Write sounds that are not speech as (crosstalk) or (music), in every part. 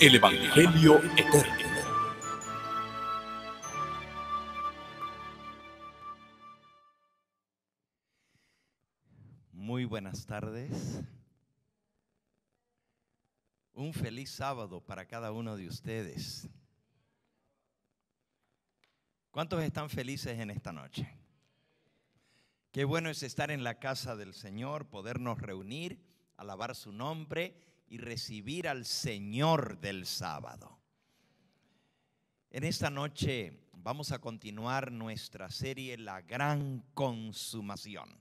el Evangelio Eterno. Muy buenas tardes. Un feliz sábado para cada uno de ustedes. ¿Cuántos están felices en esta noche? Qué bueno es estar en la casa del Señor, podernos reunir, alabar su nombre y recibir al Señor del sábado. En esta noche vamos a continuar nuestra serie La Gran Consumación.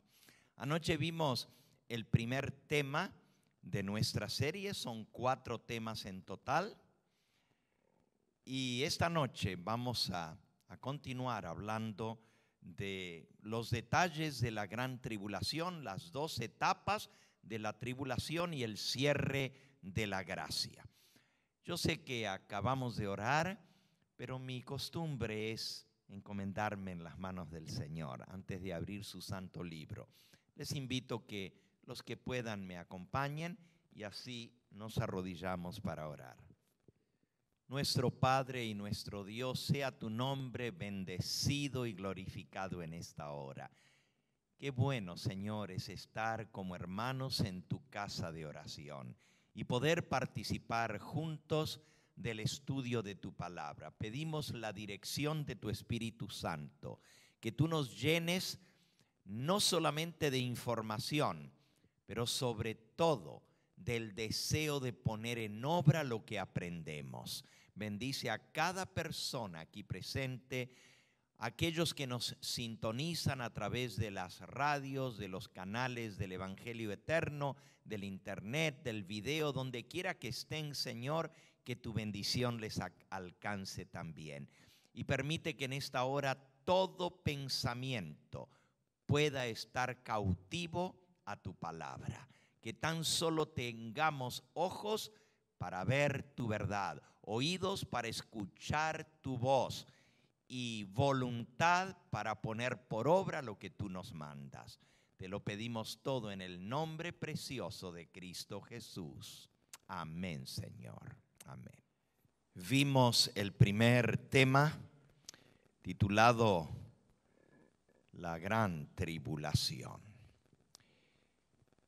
Anoche vimos el primer tema de nuestra serie, son cuatro temas en total. Y esta noche vamos a, continuar hablando de los detalles de la gran tribulación, las dos etapas de la tribulación y el cierre de la gracia. Yo sé que acabamos de orar, pero mi costumbre es encomendarme en las manos del Señor antes de abrir su santo libro. Les invito que los que puedan me acompañen y así nos arrodillamos para orar. Nuestro Padre y nuestro Dios, sea tu nombre bendecido y glorificado en esta hora. Qué bueno, Señor, es estar como hermanos en tu casa de oración y poder participar juntos del estudio de tu palabra. Pedimos la dirección de tu Espíritu Santo, que tú nos llenes no solamente de información, pero sobre todo del deseo de poner en obra lo que aprendemos. Bendice a cada persona aquí presente aquellos que nos sintonizan a través de las radios, de los canales del Evangelio Eterno, del Internet, del video, donde quiera que estén, Señor, que tu bendición les alcance también. Y permite que en esta hora todo pensamiento pueda estar cautivo a tu palabra. Que tan solo tengamos ojos para ver tu verdad, oídos para escuchar tu voz y voluntad para poner por obra lo que tú nos mandas. Te lo pedimos todo en el nombre precioso de Cristo Jesús. Amén, Señor. Amén. Vimos el primer tema titulado La gran tribulación.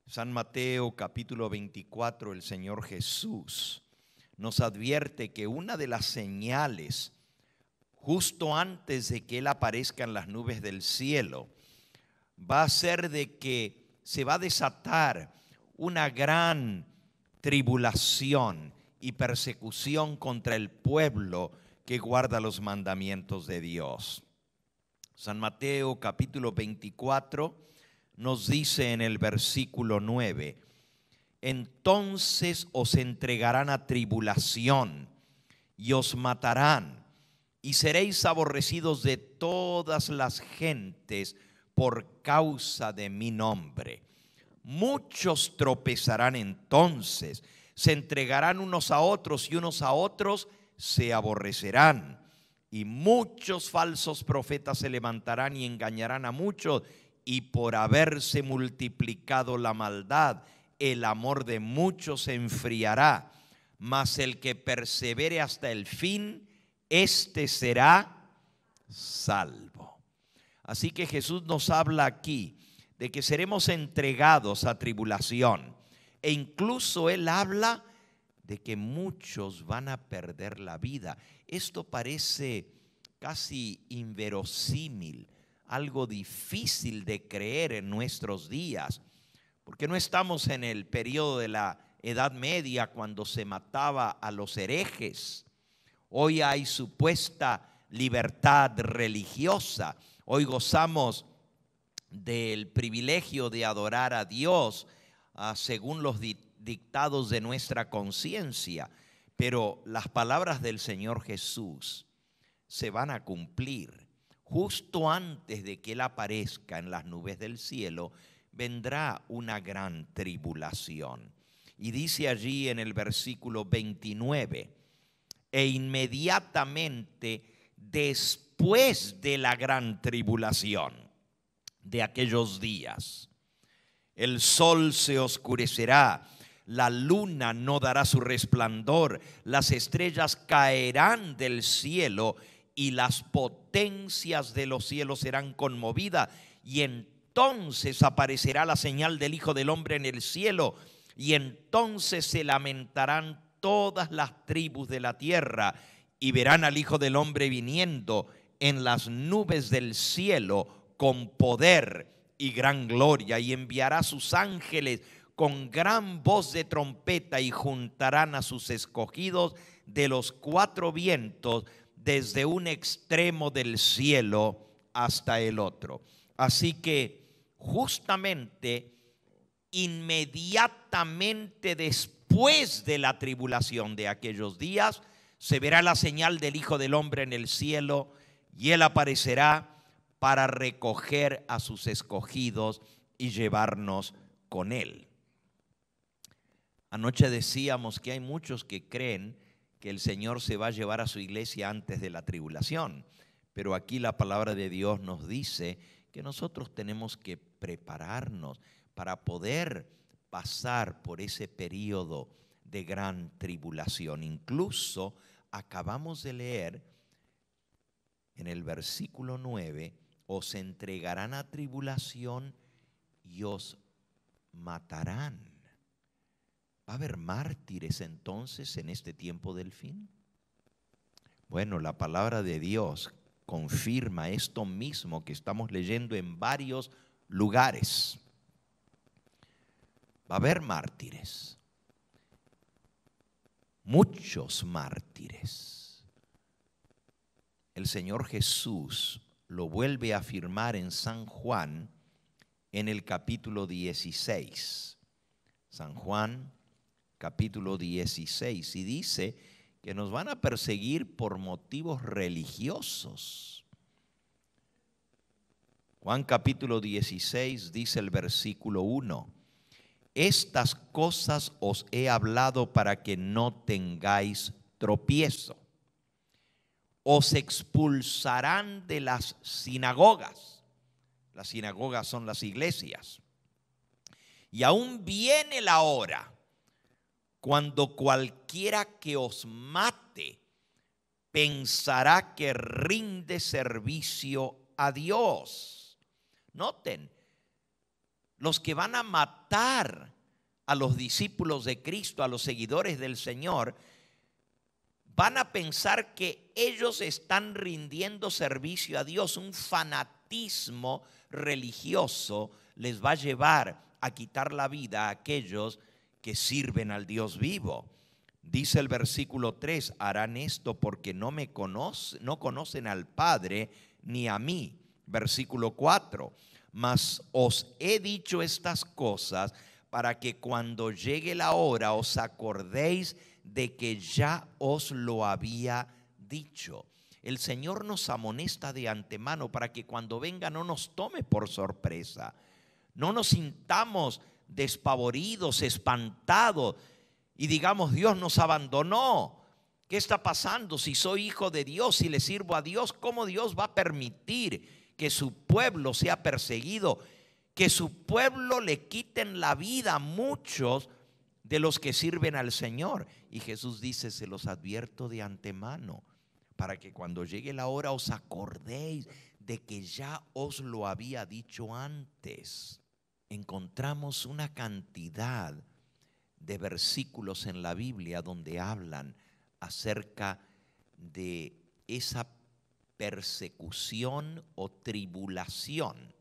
San Mateo capítulo 24, el Señor Jesús nos advierte que una de las señales justo antes de que Él aparezca en las nubes del cielo, va a ser de que se va a desatar una gran tribulación y persecución contra el pueblo que guarda los mandamientos de Dios. San Mateo capítulo 24 nos dice en el versículo 9, entonces os entregarán a tribulación y os matarán y seréis aborrecidos de todas las gentes por causa de mi nombre. Muchos tropezarán entonces, se entregarán unos a otros y unos a otros se aborrecerán. Y muchos falsos profetas se levantarán y engañarán a muchos. Y por haberse multiplicado la maldad, el amor de muchos se enfriará. Mas el que persevere hasta el fin, este será salvo. Así que Jesús nos habla aquí de que seremos entregados a tribulación. E incluso Él habla de que muchos van a perder la vida. Esto parece casi inverosímil, algo difícil de creer en nuestros días, porque no estamos en el periodo de la Edad Media cuando se mataba a los herejes Hoy hay supuesta libertad religiosa. Hoy gozamos del privilegio de adorar a Dios ah, según los dictados de nuestra conciencia. Pero las palabras del Señor Jesús se van a cumplir. Justo antes de que Él aparezca en las nubes del cielo, vendrá una gran tribulación. Y dice allí en el versículo 29, e inmediatamente después de la gran tribulación de aquellos días. El sol se oscurecerá, la luna no dará su resplandor, las estrellas caerán del cielo y las potencias de los cielos serán conmovidas y entonces aparecerá la señal del Hijo del Hombre en el cielo y entonces se lamentarán todas las tribus de la tierra y verán al Hijo del Hombre viniendo en las nubes del cielo con poder y gran gloria y enviará a sus ángeles con gran voz de trompeta y juntarán a sus escogidos de los cuatro vientos desde un extremo del cielo hasta el otro. Así que justamente, inmediatamente después, después de la tribulación de aquellos días, se verá la señal del Hijo del Hombre en el cielo y él aparecerá para recoger a sus escogidos y llevarnos con él. Anoche decíamos que hay muchos que creen que el Señor se va a llevar a su iglesia antes de la tribulación, pero aquí la palabra de Dios nos dice que nosotros tenemos que prepararnos para poder pasar por ese periodo de gran tribulación. Incluso acabamos de leer en el versículo 9, os entregarán a tribulación y os matarán. ¿Va a haber mártires entonces en este tiempo del fin? Bueno, la palabra de Dios confirma esto mismo que estamos leyendo en varios lugares. Va a haber mártires. Muchos mártires. El Señor Jesús lo vuelve a afirmar en San Juan en el capítulo 16. San Juan, capítulo 16. Y dice que nos van a perseguir por motivos religiosos. Juan capítulo 16 dice el versículo 1 estas cosas os he hablado para que no tengáis tropiezo. Os expulsarán de las sinagogas. Las sinagogas son las iglesias. Y aún viene la hora cuando cualquiera que os mate pensará que rinde servicio a Dios. Noten, los que van a matar a los discípulos de Cristo, a los seguidores del Señor, van a pensar que ellos están rindiendo servicio a Dios. Un fanatismo religioso les va a llevar a quitar la vida a aquellos que sirven al Dios vivo. Dice el versículo 3, harán esto porque no me conocen, no conocen al Padre ni a mí. Versículo 4 mas os he dicho estas cosas para que cuando llegue la hora os acordéis de que ya os lo había dicho. El Señor nos amonesta de antemano para que cuando venga no nos tome por sorpresa, no nos sintamos despavoridos, espantados y digamos, Dios nos abandonó. ¿Qué está pasando? Si soy hijo de Dios, si le sirvo a Dios, ¿cómo Dios va a permitir? que su pueblo sea perseguido, que su pueblo le quiten la vida a muchos de los que sirven al Señor. Y Jesús dice, se los advierto de antemano, para que cuando llegue la hora os acordéis de que ya os lo había dicho antes. Encontramos una cantidad de versículos en la Biblia donde hablan acerca de esa persecución o tribulación.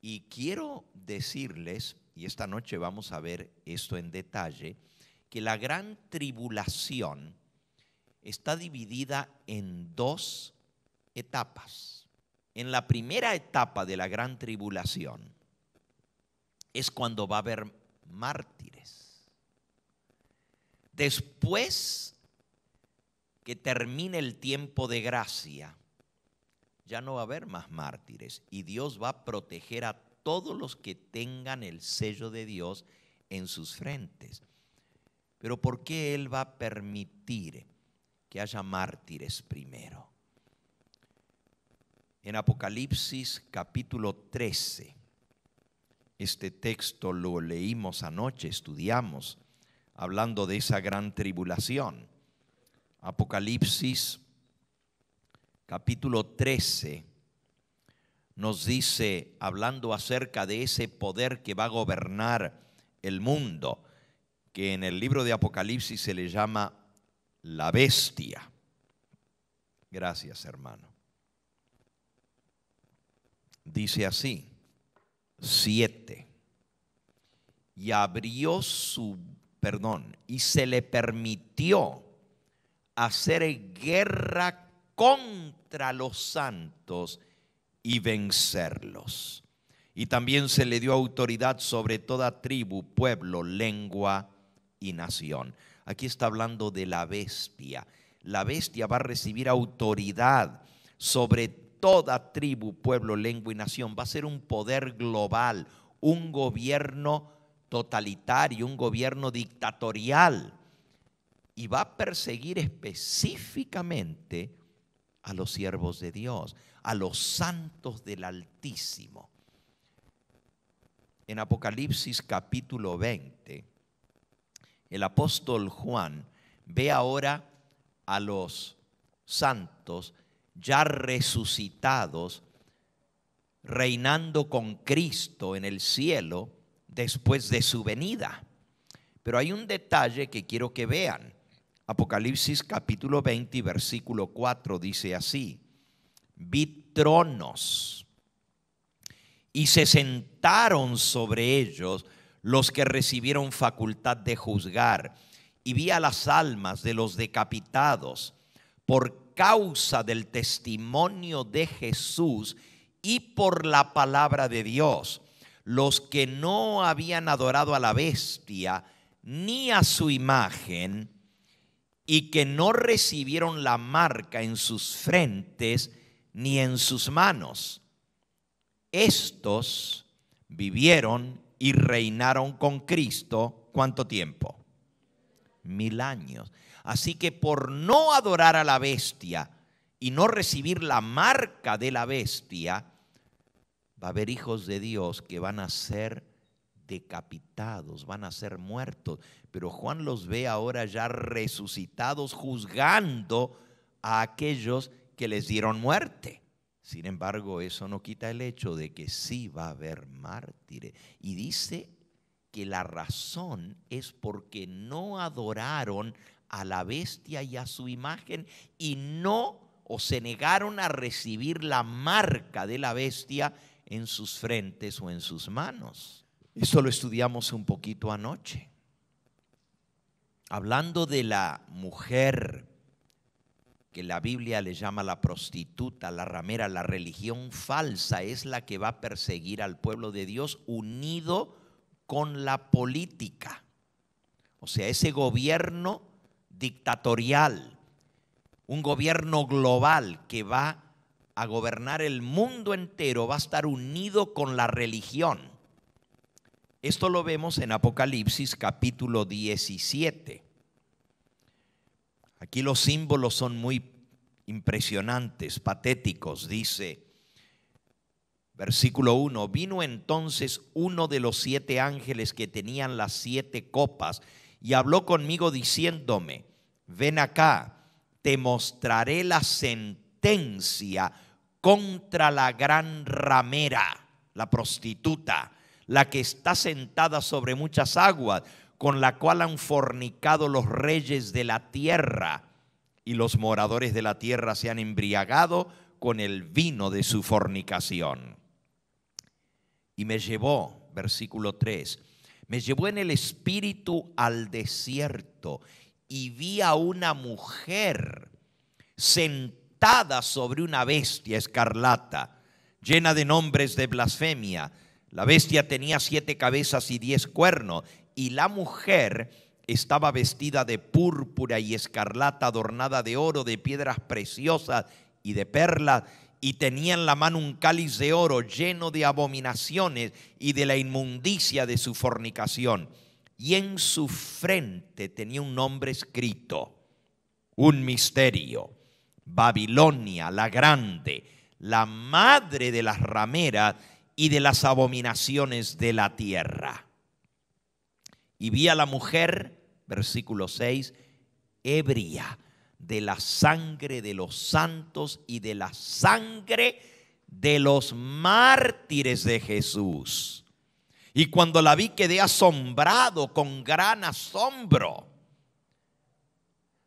Y quiero decirles, y esta noche vamos a ver esto en detalle, que la gran tribulación está dividida en dos etapas. En la primera etapa de la gran tribulación es cuando va a haber mártires. Después que termine el tiempo de gracia, ya no va a haber más mártires y Dios va a proteger a todos los que tengan el sello de Dios en sus frentes. Pero ¿por qué Él va a permitir que haya mártires primero? En Apocalipsis capítulo 13, este texto lo leímos anoche, estudiamos, hablando de esa gran tribulación. Apocalipsis capítulo 13 nos dice, hablando acerca de ese poder que va a gobernar el mundo, que en el libro de Apocalipsis se le llama la bestia. Gracias, hermano. Dice así, 7. Y abrió su, perdón, y se le permitió hacer guerra contra los santos y vencerlos. Y también se le dio autoridad sobre toda tribu, pueblo, lengua y nación. Aquí está hablando de la bestia. La bestia va a recibir autoridad sobre toda tribu, pueblo, lengua y nación. Va a ser un poder global, un gobierno totalitario, un gobierno dictatorial y va a perseguir específicamente a los siervos de Dios, a los santos del Altísimo. En Apocalipsis capítulo 20, el apóstol Juan ve ahora a los santos ya resucitados, reinando con Cristo en el cielo después de su venida. Pero hay un detalle que quiero que vean. Apocalipsis capítulo 20, versículo 4 dice así, vi tronos y se sentaron sobre ellos los que recibieron facultad de juzgar y vi a las almas de los decapitados por causa del testimonio de Jesús y por la palabra de Dios, los que no habían adorado a la bestia ni a su imagen, y que no recibieron la marca en sus frentes ni en sus manos. Estos vivieron y reinaron con Cristo cuánto tiempo? Mil años. Así que por no adorar a la bestia y no recibir la marca de la bestia, va a haber hijos de Dios que van a ser decapitados, van a ser muertos. Pero Juan los ve ahora ya resucitados, juzgando a aquellos que les dieron muerte. Sin embargo, eso no quita el hecho de que sí va a haber mártires. Y dice que la razón es porque no adoraron a la bestia y a su imagen y no o se negaron a recibir la marca de la bestia en sus frentes o en sus manos. Eso lo estudiamos un poquito anoche. Hablando de la mujer que la Biblia le llama la prostituta, la ramera, la religión falsa, es la que va a perseguir al pueblo de Dios unido con la política. O sea, ese gobierno dictatorial, un gobierno global que va a gobernar el mundo entero, va a estar unido con la religión. Esto lo vemos en Apocalipsis capítulo 17. Aquí los símbolos son muy impresionantes, patéticos, dice versículo 1, vino entonces uno de los siete ángeles que tenían las siete copas y habló conmigo diciéndome, ven acá, te mostraré la sentencia contra la gran ramera, la prostituta la que está sentada sobre muchas aguas, con la cual han fornicado los reyes de la tierra, y los moradores de la tierra se han embriagado con el vino de su fornicación. Y me llevó, versículo 3, me llevó en el espíritu al desierto y vi a una mujer sentada sobre una bestia escarlata, llena de nombres de blasfemia la bestia tenía siete cabezas y diez cuernos, y la mujer estaba vestida de púrpura y escarlata, adornada de oro, de piedras preciosas y de perlas, y tenía en la mano un cáliz de oro lleno de abominaciones y de la inmundicia de su fornicación. Y en su frente tenía un nombre escrito, un misterio, Babilonia la grande, la madre de las rameras y de las abominaciones de la tierra. Y vi a la mujer, versículo 6, ebria de la sangre de los santos y de la sangre de los mártires de Jesús. Y cuando la vi quedé asombrado con gran asombro.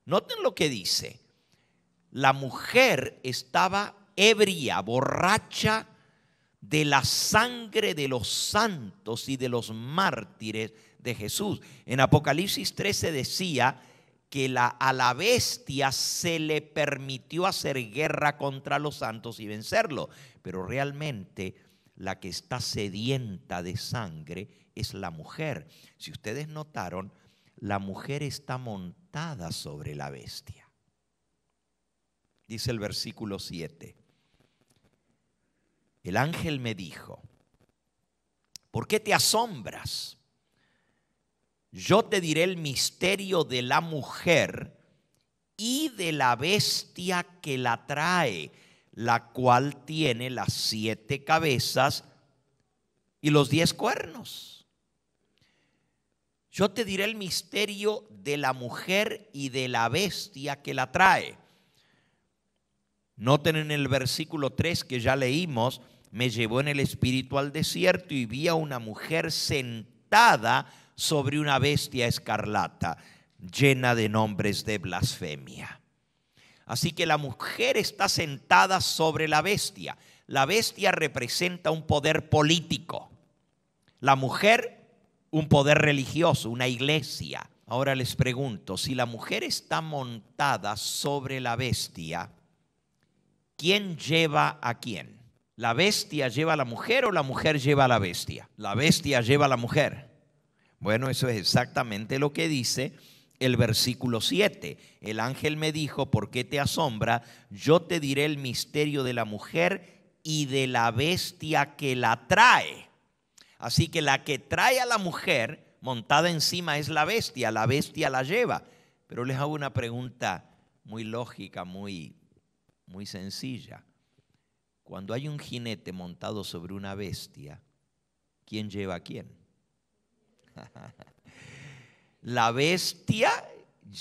Noten lo que dice. La mujer estaba ebria, borracha de la sangre de los santos y de los mártires de Jesús. En Apocalipsis 13 decía que la, a la bestia se le permitió hacer guerra contra los santos y vencerlo, pero realmente la que está sedienta de sangre es la mujer. Si ustedes notaron, la mujer está montada sobre la bestia. Dice el versículo 7. El ángel me dijo, ¿por qué te asombras? Yo te diré el misterio de la mujer y de la bestia que la trae, la cual tiene las siete cabezas y los diez cuernos. Yo te diré el misterio de la mujer y de la bestia que la trae Noten en el versículo 3 que ya leímos, me llevó en el espíritu al desierto y vi a una mujer sentada sobre una bestia escarlata, llena de nombres de blasfemia. Así que la mujer está sentada sobre la bestia. La bestia representa un poder político. La mujer, un poder religioso, una iglesia. Ahora les pregunto, si la mujer está montada sobre la bestia, ¿Quién lleva a quién? ¿La bestia lleva a la mujer o la mujer lleva a la bestia? La bestia lleva a la mujer. Bueno, eso es exactamente lo que dice el versículo 7. El ángel me dijo, ¿por qué te asombra? Yo te diré el misterio de la mujer y de la bestia que la trae. Así que la que trae a la mujer montada encima es la bestia, la bestia la lleva. Pero les hago una pregunta muy lógica, muy muy sencilla. Cuando hay un jinete montado sobre una bestia, ¿quién lleva a quién? (laughs) La bestia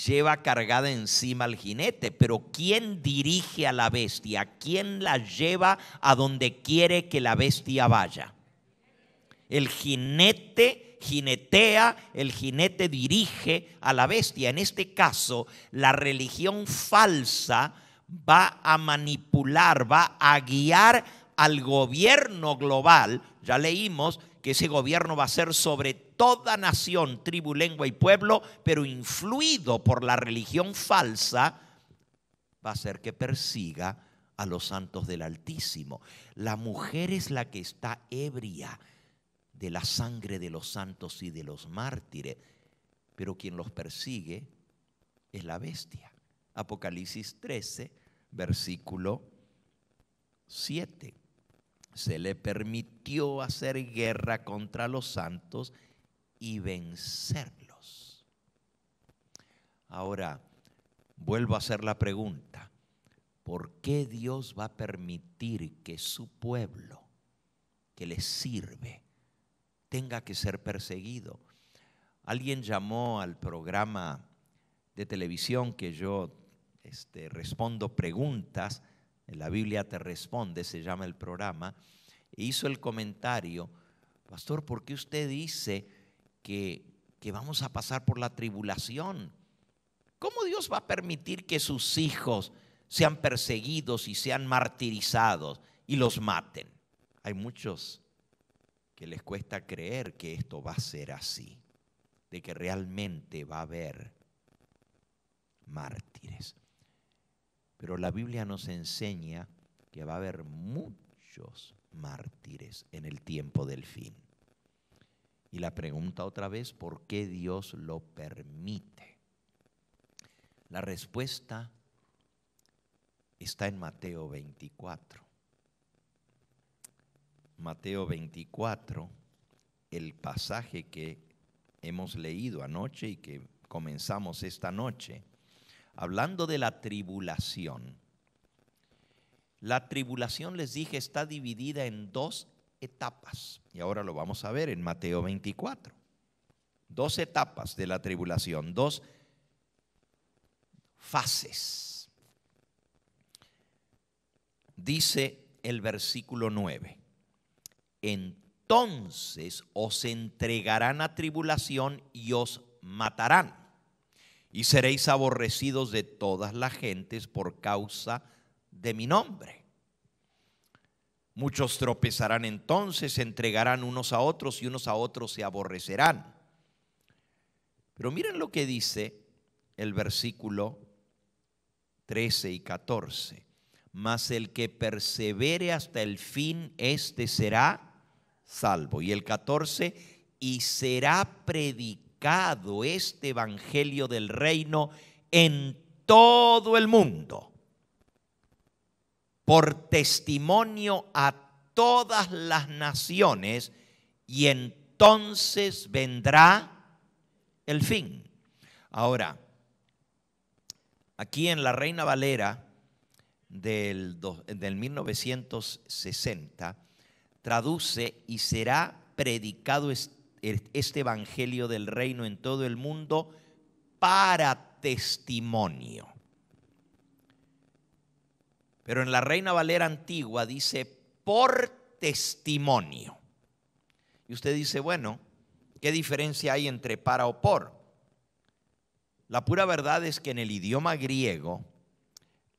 lleva cargada encima al jinete, pero ¿quién dirige a la bestia? ¿Quién la lleva a donde quiere que la bestia vaya? El jinete jinetea, el jinete dirige a la bestia. En este caso, la religión falsa va a manipular, va a guiar al gobierno global. Ya leímos que ese gobierno va a ser sobre toda nación, tribu, lengua y pueblo, pero influido por la religión falsa, va a ser que persiga a los santos del Altísimo. La mujer es la que está ebria de la sangre de los santos y de los mártires, pero quien los persigue es la bestia. Apocalipsis 13, versículo 7. Se le permitió hacer guerra contra los santos y vencerlos. Ahora, vuelvo a hacer la pregunta. ¿Por qué Dios va a permitir que su pueblo, que le sirve, tenga que ser perseguido? Alguien llamó al programa de televisión que yo este, respondo preguntas, la Biblia te responde, se llama el programa, e hizo el comentario, pastor, ¿por qué usted dice que, que vamos a pasar por la tribulación? ¿Cómo Dios va a permitir que sus hijos sean perseguidos y sean martirizados y los maten? Hay muchos que les cuesta creer que esto va a ser así, de que realmente va a haber mártires. Pero la Biblia nos enseña que va a haber muchos mártires en el tiempo del fin. Y la pregunta otra vez, ¿por qué Dios lo permite? La respuesta está en Mateo 24. Mateo 24, el pasaje que hemos leído anoche y que comenzamos esta noche, hablando de la tribulación. La tribulación, les dije, está dividida en dos etapas. Y ahora lo vamos a ver en Mateo 24. Dos etapas de la tribulación, dos fases. Dice el versículo 9. Entonces os entregarán a tribulación y os matarán y seréis aborrecidos de todas las gentes por causa de mi nombre. Muchos tropezarán entonces, entregarán unos a otros y unos a otros se aborrecerán. Pero miren lo que dice el versículo 13 y 14. Mas el que persevere hasta el fin, este será salvo. Y el 14, y será predicado este Evangelio del Reino en todo el mundo, por testimonio a todas las naciones, y entonces vendrá el fin. Ahora, aquí en la Reina Valera del, del 1960, traduce y será predicado este este Evangelio del Reino en todo el mundo para testimonio. Pero en la Reina Valera antigua dice por testimonio. Y usted dice, bueno, ¿qué diferencia hay entre para o por? La pura verdad es que en el idioma griego,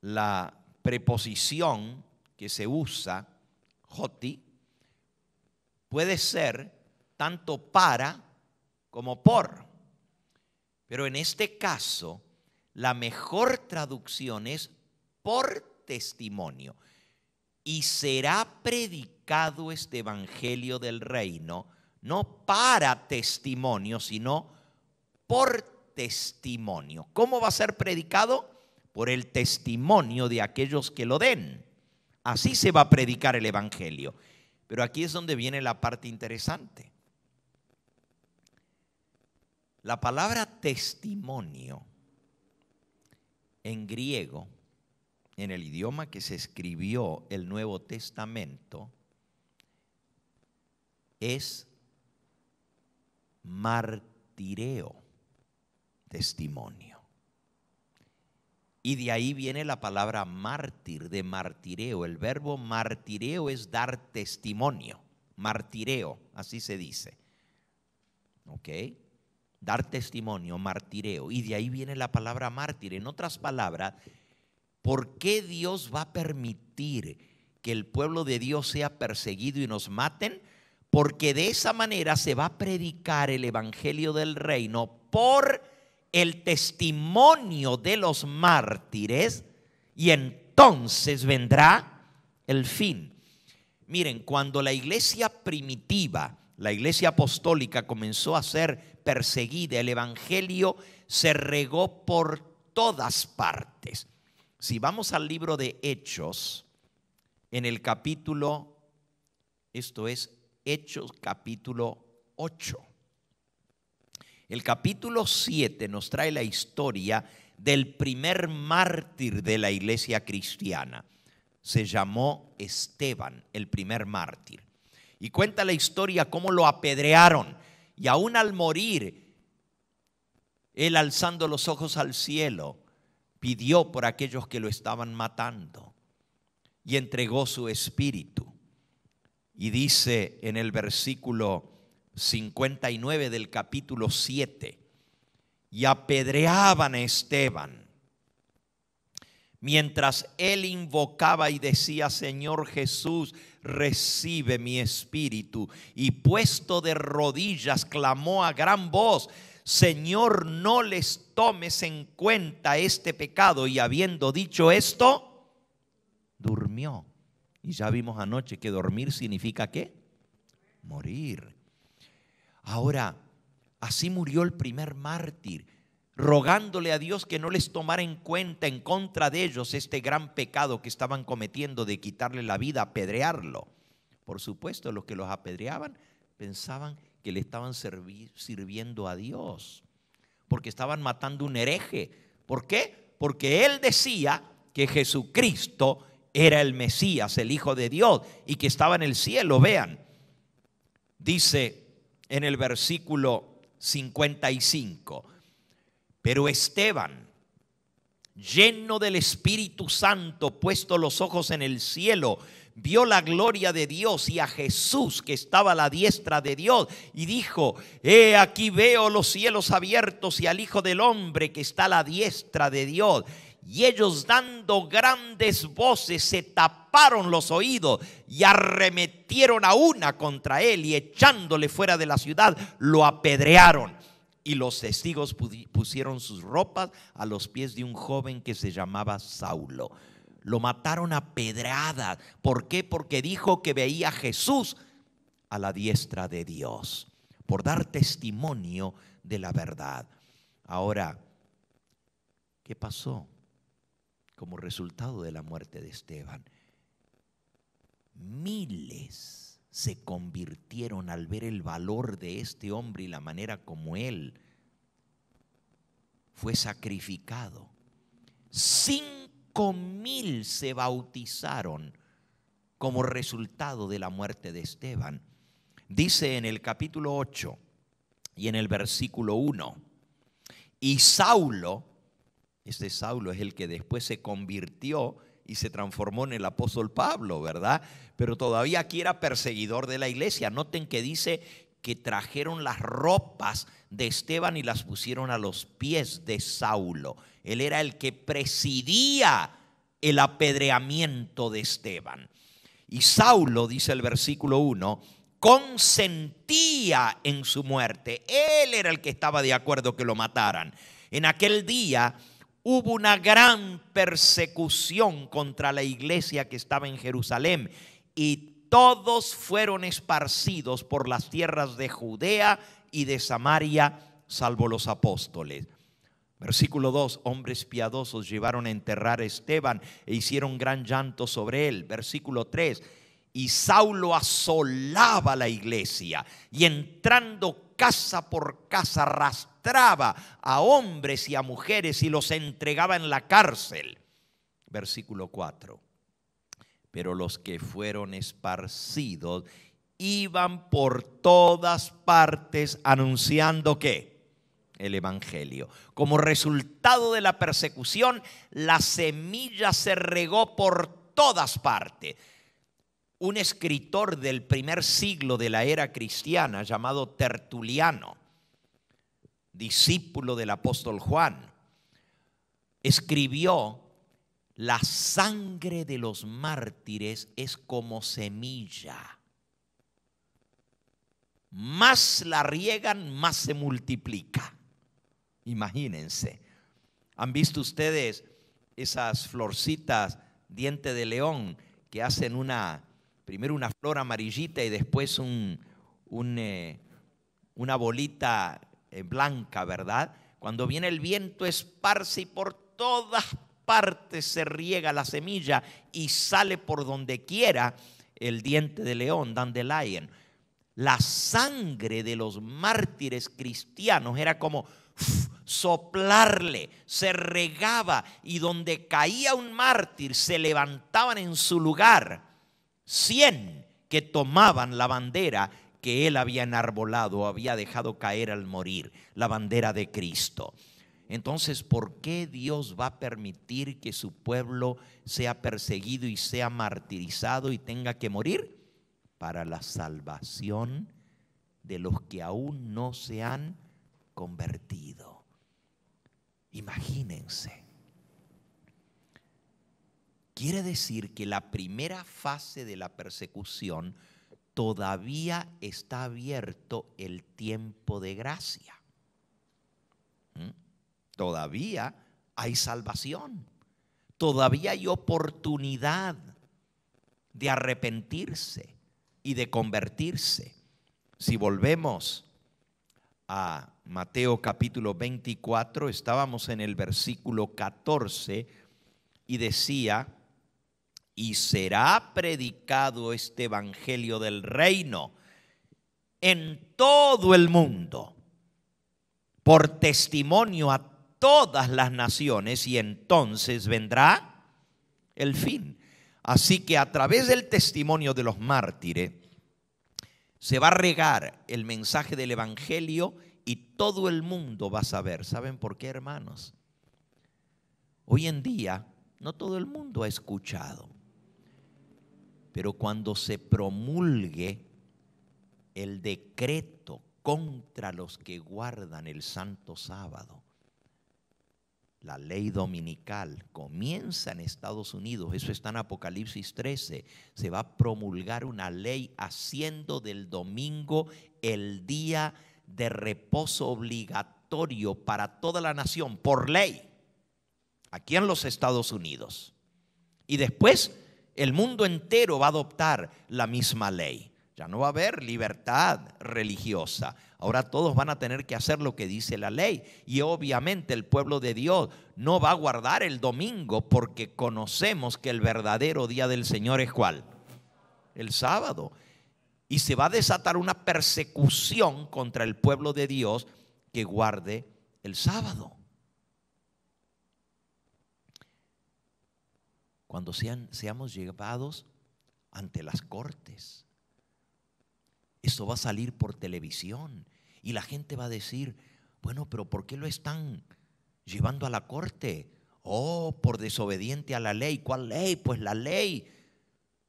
la preposición que se usa, joti, puede ser tanto para como por. Pero en este caso, la mejor traducción es por testimonio. Y será predicado este Evangelio del Reino, no para testimonio, sino por testimonio. ¿Cómo va a ser predicado? Por el testimonio de aquellos que lo den. Así se va a predicar el Evangelio. Pero aquí es donde viene la parte interesante. La palabra testimonio en griego, en el idioma que se escribió el Nuevo Testamento, es martireo, testimonio. Y de ahí viene la palabra mártir, de martireo. El verbo martireo es dar testimonio, martireo, así se dice. ¿Ok? dar testimonio, martireo. Y de ahí viene la palabra mártir. En otras palabras, ¿por qué Dios va a permitir que el pueblo de Dios sea perseguido y nos maten? Porque de esa manera se va a predicar el Evangelio del Reino por el testimonio de los mártires y entonces vendrá el fin. Miren, cuando la iglesia primitiva, la iglesia apostólica comenzó a ser perseguida. El Evangelio se regó por todas partes. Si vamos al libro de Hechos, en el capítulo, esto es Hechos capítulo 8. El capítulo 7 nos trae la historia del primer mártir de la iglesia cristiana. Se llamó Esteban, el primer mártir. Y cuenta la historia cómo lo apedrearon y aún al morir, él alzando los ojos al cielo, pidió por aquellos que lo estaban matando y entregó su espíritu. Y dice en el versículo 59 del capítulo 7, y apedreaban a Esteban, mientras él invocaba y decía, Señor Jesús, recibe mi espíritu. Y puesto de rodillas, clamó a gran voz, Señor, no les tomes en cuenta este pecado. Y habiendo dicho esto, durmió. Y ya vimos anoche que dormir significa qué? Morir. Ahora, así murió el primer mártir rogándole a Dios que no les tomara en cuenta en contra de ellos este gran pecado que estaban cometiendo de quitarle la vida, apedrearlo. Por supuesto, los que los apedreaban pensaban que le estaban sirviendo a Dios, porque estaban matando un hereje. ¿Por qué? Porque él decía que Jesucristo era el Mesías, el Hijo de Dios, y que estaba en el cielo. Vean, dice en el versículo 55, pero Esteban, lleno del Espíritu Santo, puesto los ojos en el cielo, vio la gloria de Dios y a Jesús que estaba a la diestra de Dios y dijo, he aquí veo los cielos abiertos y al Hijo del Hombre que está a la diestra de Dios. Y ellos dando grandes voces se taparon los oídos y arremetieron a una contra él y echándole fuera de la ciudad lo apedrearon. Y los testigos pusieron sus ropas a los pies de un joven que se llamaba Saulo. Lo mataron a pedradas. ¿Por qué? Porque dijo que veía a Jesús a la diestra de Dios, por dar testimonio de la verdad. Ahora, ¿qué pasó como resultado de la muerte de Esteban? Miles se convirtieron al ver el valor de este hombre y la manera como él fue sacrificado. Cinco mil se bautizaron como resultado de la muerte de Esteban. Dice en el capítulo 8 y en el versículo 1, y Saulo, este Saulo es el que después se convirtió y se transformó en el apóstol Pablo, ¿verdad? Pero todavía aquí era perseguidor de la iglesia. Noten que dice que trajeron las ropas de Esteban y las pusieron a los pies de Saulo. Él era el que presidía el apedreamiento de Esteban. Y Saulo, dice el versículo 1, consentía en su muerte. Él era el que estaba de acuerdo que lo mataran. En aquel día hubo una gran persecución contra la iglesia que estaba en Jerusalén y todos fueron esparcidos por las tierras de Judea y de Samaria, salvo los apóstoles. Versículo 2, hombres piadosos llevaron a enterrar a Esteban e hicieron gran llanto sobre él. Versículo 3, y Saulo asolaba la iglesia y entrando casa por casa arrastraba a hombres y a mujeres y los entregaba en la cárcel. Versículo 4. Pero los que fueron esparcidos iban por todas partes anunciando que el Evangelio. Como resultado de la persecución, la semilla se regó por todas partes un escritor del primer siglo de la era cristiana llamado Tertuliano, discípulo del apóstol Juan, escribió, la sangre de los mártires es como semilla. Más la riegan, más se multiplica. Imagínense. ¿Han visto ustedes esas florcitas diente de león que hacen una primero una flor amarillita y después un, eh, una bolita eh, blanca, ¿verdad? Cuando viene el viento esparce y por todas partes se riega la semilla y sale por donde quiera el diente de león, dandelion. La sangre de los mártires cristianos era como soplarle, se regaba y donde caía un mártir se levantaban en su lugar 100 que tomaban la bandera que él había enarbolado, había dejado caer al morir, la bandera de Cristo. Entonces, ¿por qué Dios va a permitir que su pueblo sea perseguido y sea martirizado y tenga que morir? Para la salvación de los que aún no se han convertido. Imagínense. Quiere decir que la primera fase de la persecución todavía está abierto el tiempo de gracia. ¿Mm? Todavía hay salvación. Todavía hay oportunidad de arrepentirse y de convertirse. Si volvemos a Mateo capítulo 24, estábamos en el versículo 14 y decía, y será predicado este Evangelio del reino en todo el mundo por testimonio a todas las naciones y entonces vendrá el fin. Así que a través del testimonio de los mártires se va a regar el mensaje del Evangelio y todo el mundo va a saber. ¿Saben por qué, hermanos? Hoy en día no todo el mundo ha escuchado. Pero cuando se promulgue el decreto contra los que guardan el santo sábado, la ley dominical comienza en Estados Unidos, eso está en Apocalipsis 13, se va a promulgar una ley haciendo del domingo el día de reposo obligatorio para toda la nación, por ley, aquí en los Estados Unidos. Y después el mundo entero va a adoptar la misma ley. Ya no va a haber libertad religiosa. Ahora todos van a tener que hacer lo que dice la ley. Y obviamente el pueblo de Dios no va a guardar el domingo porque conocemos que el verdadero día del Señor es cuál? El sábado. Y se va a desatar una persecución contra el pueblo de Dios que guarde el sábado. cuando sean, seamos llevados ante las cortes. eso va a salir por televisión y la gente va a decir, bueno, pero ¿por qué lo están llevando a la corte? Oh, por desobediente a la ley. ¿Cuál ley? Pues la ley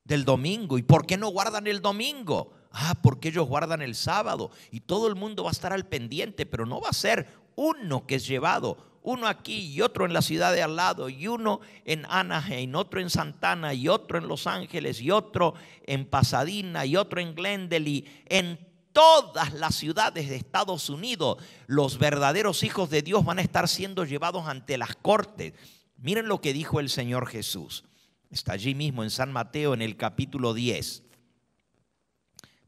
del domingo. ¿Y por qué no guardan el domingo? Ah, porque ellos guardan el sábado. Y todo el mundo va a estar al pendiente, pero no va a ser uno que es llevado uno aquí y otro en la ciudad de al lado, y uno en Anaheim, otro en Santana, y otro en Los Ángeles, y otro en Pasadena, y otro en Glendale, en todas las ciudades de Estados Unidos, los verdaderos hijos de Dios van a estar siendo llevados ante las cortes. Miren lo que dijo el Señor Jesús. Está allí mismo en San Mateo en el capítulo 10.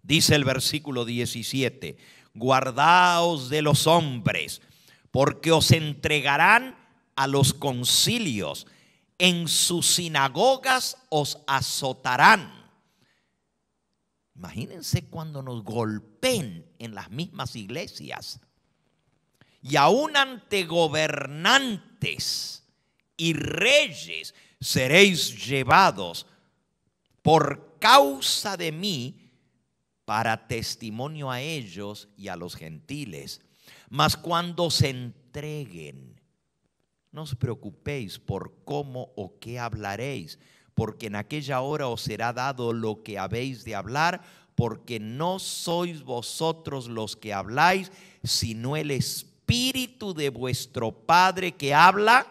Dice el versículo 17, guardaos de los hombres porque os entregarán a los concilios, en sus sinagogas os azotarán. Imagínense cuando nos golpeen en las mismas iglesias y aun ante gobernantes y reyes seréis llevados por causa de mí para testimonio a ellos y a los gentiles. Mas cuando se entreguen, no os preocupéis por cómo o qué hablaréis, porque en aquella hora os será dado lo que habéis de hablar, porque no sois vosotros los que habláis, sino el Espíritu de vuestro Padre que habla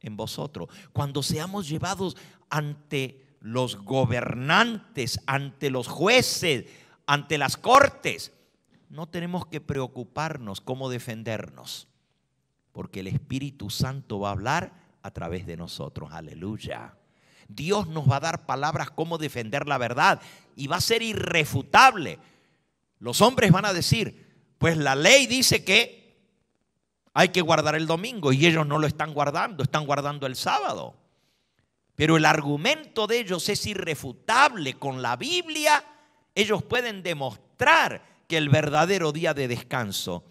en vosotros. Cuando seamos llevados ante los gobernantes, ante los jueces, ante las cortes, no tenemos que preocuparnos cómo defendernos, porque el Espíritu Santo va a hablar a través de nosotros. Aleluya. Dios nos va a dar palabras cómo defender la verdad y va a ser irrefutable. Los hombres van a decir, pues la ley dice que hay que guardar el domingo y ellos no lo están guardando, están guardando el sábado. Pero el argumento de ellos es irrefutable. Con la Biblia ellos pueden demostrar que el verdadero día de descanso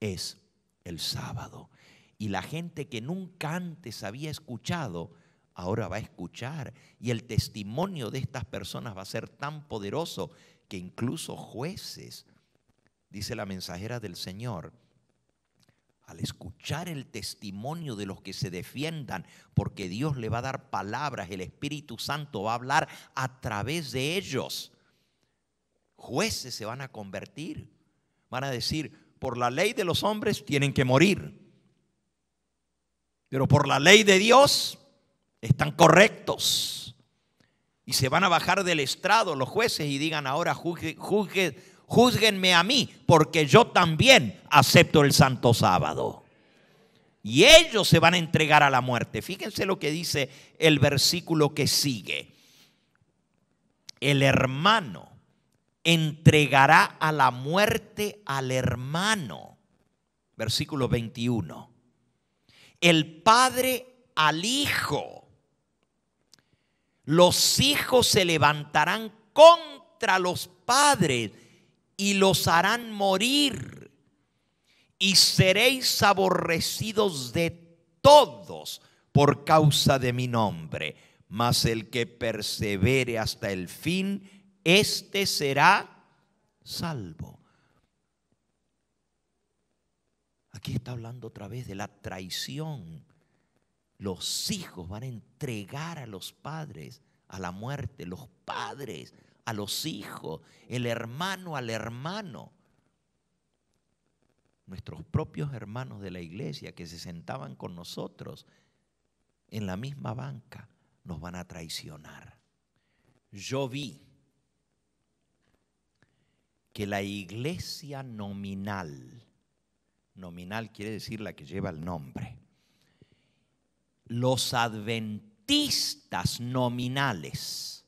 es el sábado. Y la gente que nunca antes había escuchado, ahora va a escuchar. Y el testimonio de estas personas va a ser tan poderoso que incluso jueces, dice la mensajera del Señor, al escuchar el testimonio de los que se defiendan, porque Dios le va a dar palabras, el Espíritu Santo va a hablar a través de ellos. Jueces se van a convertir. Van a decir, por la ley de los hombres tienen que morir. Pero por la ley de Dios están correctos. Y se van a bajar del estrado los jueces y digan ahora juzgue, juzguenme a mí, porque yo también acepto el santo sábado. Y ellos se van a entregar a la muerte. Fíjense lo que dice el versículo que sigue. El hermano entregará a la muerte al hermano. Versículo 21. El padre al hijo. Los hijos se levantarán contra los padres y los harán morir. Y seréis aborrecidos de todos por causa de mi nombre. Mas el que persevere hasta el fin, este será salvo. Aquí está hablando otra vez de la traición. Los hijos van a entregar a los padres a la muerte, los padres a los hijos, el hermano al hermano. Nuestros propios hermanos de la iglesia que se sentaban con nosotros en la misma banca nos van a traicionar. Yo vi que la iglesia nominal, nominal quiere decir la que lleva el nombre, los adventistas nominales,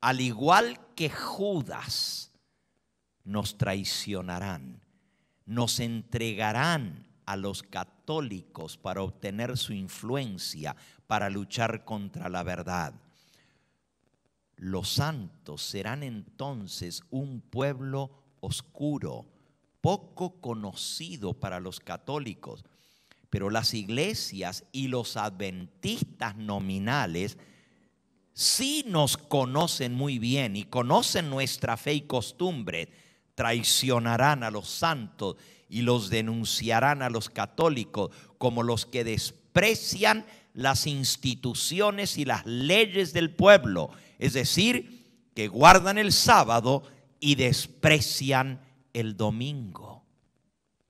al igual que Judas, nos traicionarán, nos entregarán a los católicos para obtener su influencia, para luchar contra la verdad. Los santos serán entonces un pueblo oscuro, poco conocido para los católicos, pero las iglesias y los adventistas nominales sí nos conocen muy bien y conocen nuestra fe y costumbre, traicionarán a los santos y los denunciarán a los católicos como los que desprecian las instituciones y las leyes del pueblo, es decir, que guardan el sábado y desprecian el domingo.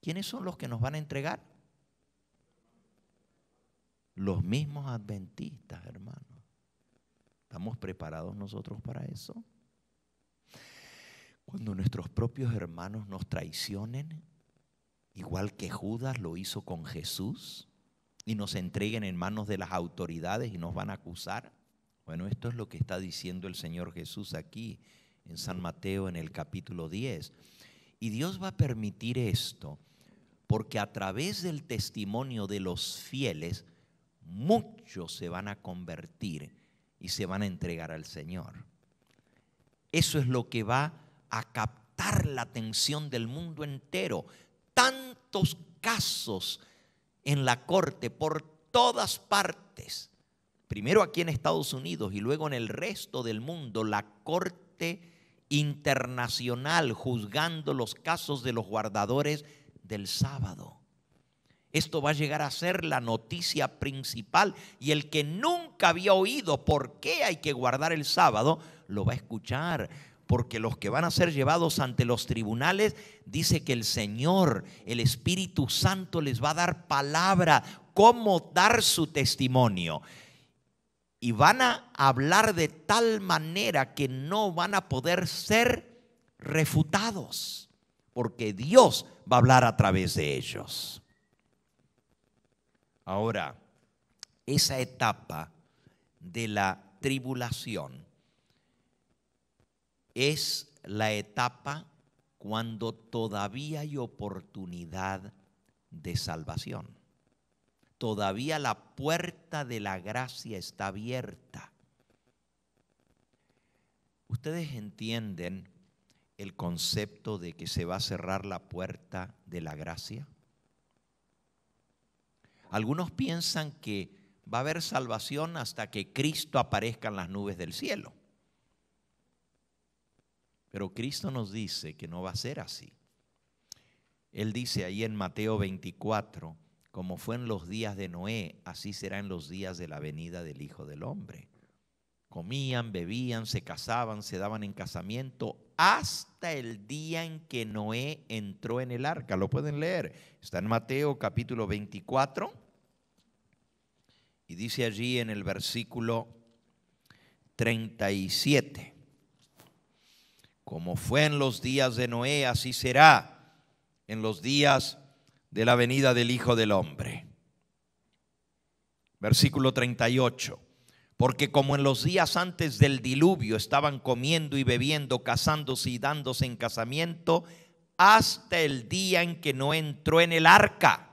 ¿Quiénes son los que nos van a entregar? Los mismos adventistas, hermanos. ¿Estamos preparados nosotros para eso? Cuando nuestros propios hermanos nos traicionen, igual que Judas lo hizo con Jesús, y nos entreguen en manos de las autoridades y nos van a acusar. Bueno, esto es lo que está diciendo el Señor Jesús aquí en San Mateo en el capítulo 10. Y Dios va a permitir esto porque a través del testimonio de los fieles, muchos se van a convertir y se van a entregar al Señor. Eso es lo que va a captar la atención del mundo entero. Tantos casos en la corte por todas partes. Primero aquí en Estados Unidos y luego en el resto del mundo, la corte internacional juzgando los casos de los guardadores del sábado. Esto va a llegar a ser la noticia principal y el que nunca había oído por qué hay que guardar el sábado, lo va a escuchar porque los que van a ser llevados ante los tribunales, dice que el Señor, el Espíritu Santo les va a dar palabra, cómo dar su testimonio. Y van a hablar de tal manera que no van a poder ser refutados, porque Dios va a hablar a través de ellos. Ahora, esa etapa de la tribulación es la etapa cuando todavía hay oportunidad de salvación. Todavía la puerta de la gracia está abierta. Ustedes entienden el concepto de que se va a cerrar la puerta de la gracia? Algunos piensan que va a haber salvación hasta que Cristo aparezca en las nubes del cielo. Pero Cristo nos dice que no va a ser así. Él dice ahí en Mateo 24, como fue en los días de Noé, así será en los días de la venida del Hijo del Hombre. Comían, bebían, se casaban, se daban en casamiento hasta el día en que Noé entró en el arca. Lo pueden leer. Está en Mateo capítulo 24. Y dice allí en el versículo 37. Como fue en los días de Noé, así será en los días de la venida del Hijo del Hombre. Versículo 38. Porque como en los días antes del diluvio estaban comiendo y bebiendo, casándose y dándose en casamiento, hasta el día en que no entró en el arca.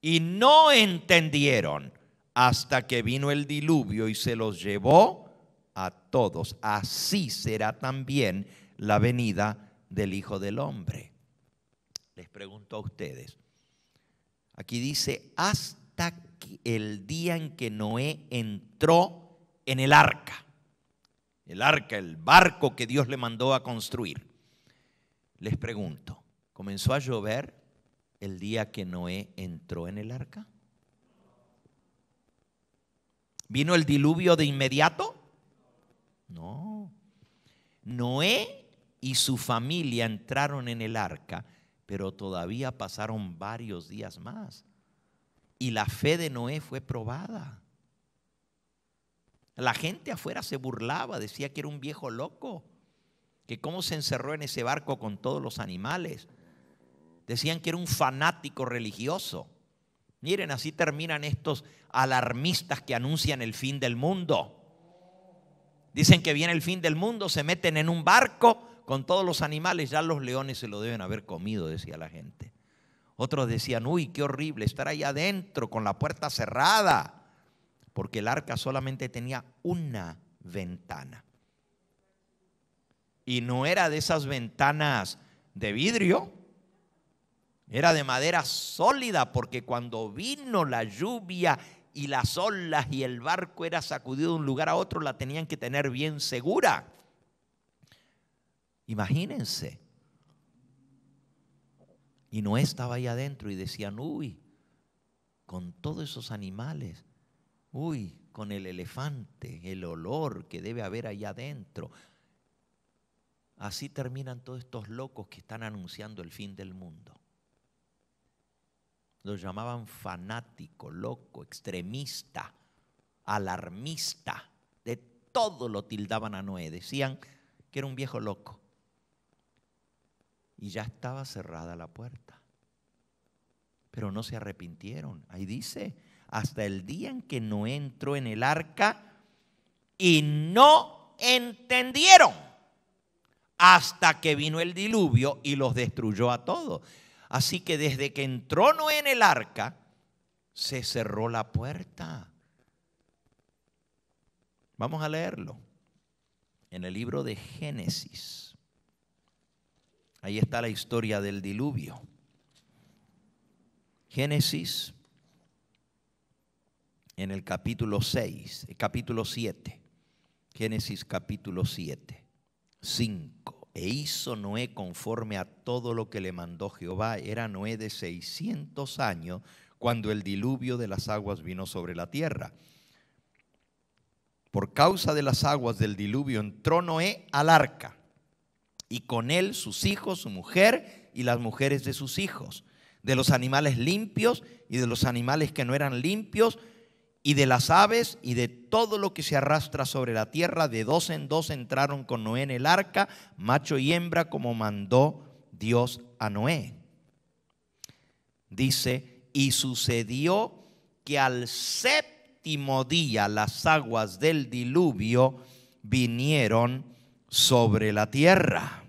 Y no entendieron hasta que vino el diluvio y se los llevó a todos. Así será también la venida del Hijo del Hombre. Les pregunto a ustedes. Aquí dice, hasta el día en que Noé entró en el arca. El arca, el barco que Dios le mandó a construir. Les pregunto, ¿comenzó a llover el día que Noé entró en el arca? ¿Vino el diluvio de inmediato? No. Noé y su familia entraron en el arca, pero todavía pasaron varios días más. Y la fe de Noé fue probada. La gente afuera se burlaba, decía que era un viejo loco, que cómo se encerró en ese barco con todos los animales. Decían que era un fanático religioso. Miren, así terminan estos alarmistas que anuncian el fin del mundo. Dicen que viene el fin del mundo, se meten en un barco con todos los animales, ya los leones se lo deben haber comido, decía la gente. Otros decían, uy, qué horrible estar ahí adentro con la puerta cerrada, porque el arca solamente tenía una ventana. Y no era de esas ventanas de vidrio, era de madera sólida, porque cuando vino la lluvia y las olas y el barco era sacudido de un lugar a otro, la tenían que tener bien segura. Imagínense. Y Noé estaba ahí adentro y decían, uy, con todos esos animales, uy, con el elefante, el olor que debe haber allá adentro. Así terminan todos estos locos que están anunciando el fin del mundo. Lo llamaban fanático, loco, extremista, alarmista. De todo lo tildaban a Noé. Decían que era un viejo loco. Y ya estaba cerrada la puerta. Pero no se arrepintieron. Ahí dice, hasta el día en que Noé entró en el arca y no entendieron hasta que vino el diluvio y los destruyó a todos. Así que desde que entró Noé en el arca, se cerró la puerta. Vamos a leerlo. En el libro de Génesis. Ahí está la historia del diluvio. Génesis en el capítulo 6, capítulo 7. Génesis capítulo 7, 5. E hizo Noé conforme a todo lo que le mandó Jehová. Era Noé de 600 años cuando el diluvio de las aguas vino sobre la tierra. Por causa de las aguas del diluvio entró Noé al arca y con él sus hijos, su mujer y las mujeres de sus hijos, de los animales limpios y de los animales que no eran limpios, y de las aves y de todo lo que se arrastra sobre la tierra, de dos en dos entraron con Noé en el arca, macho y hembra, como mandó Dios a Noé. Dice, y sucedió que al séptimo día las aguas del diluvio vinieron sobre la tierra.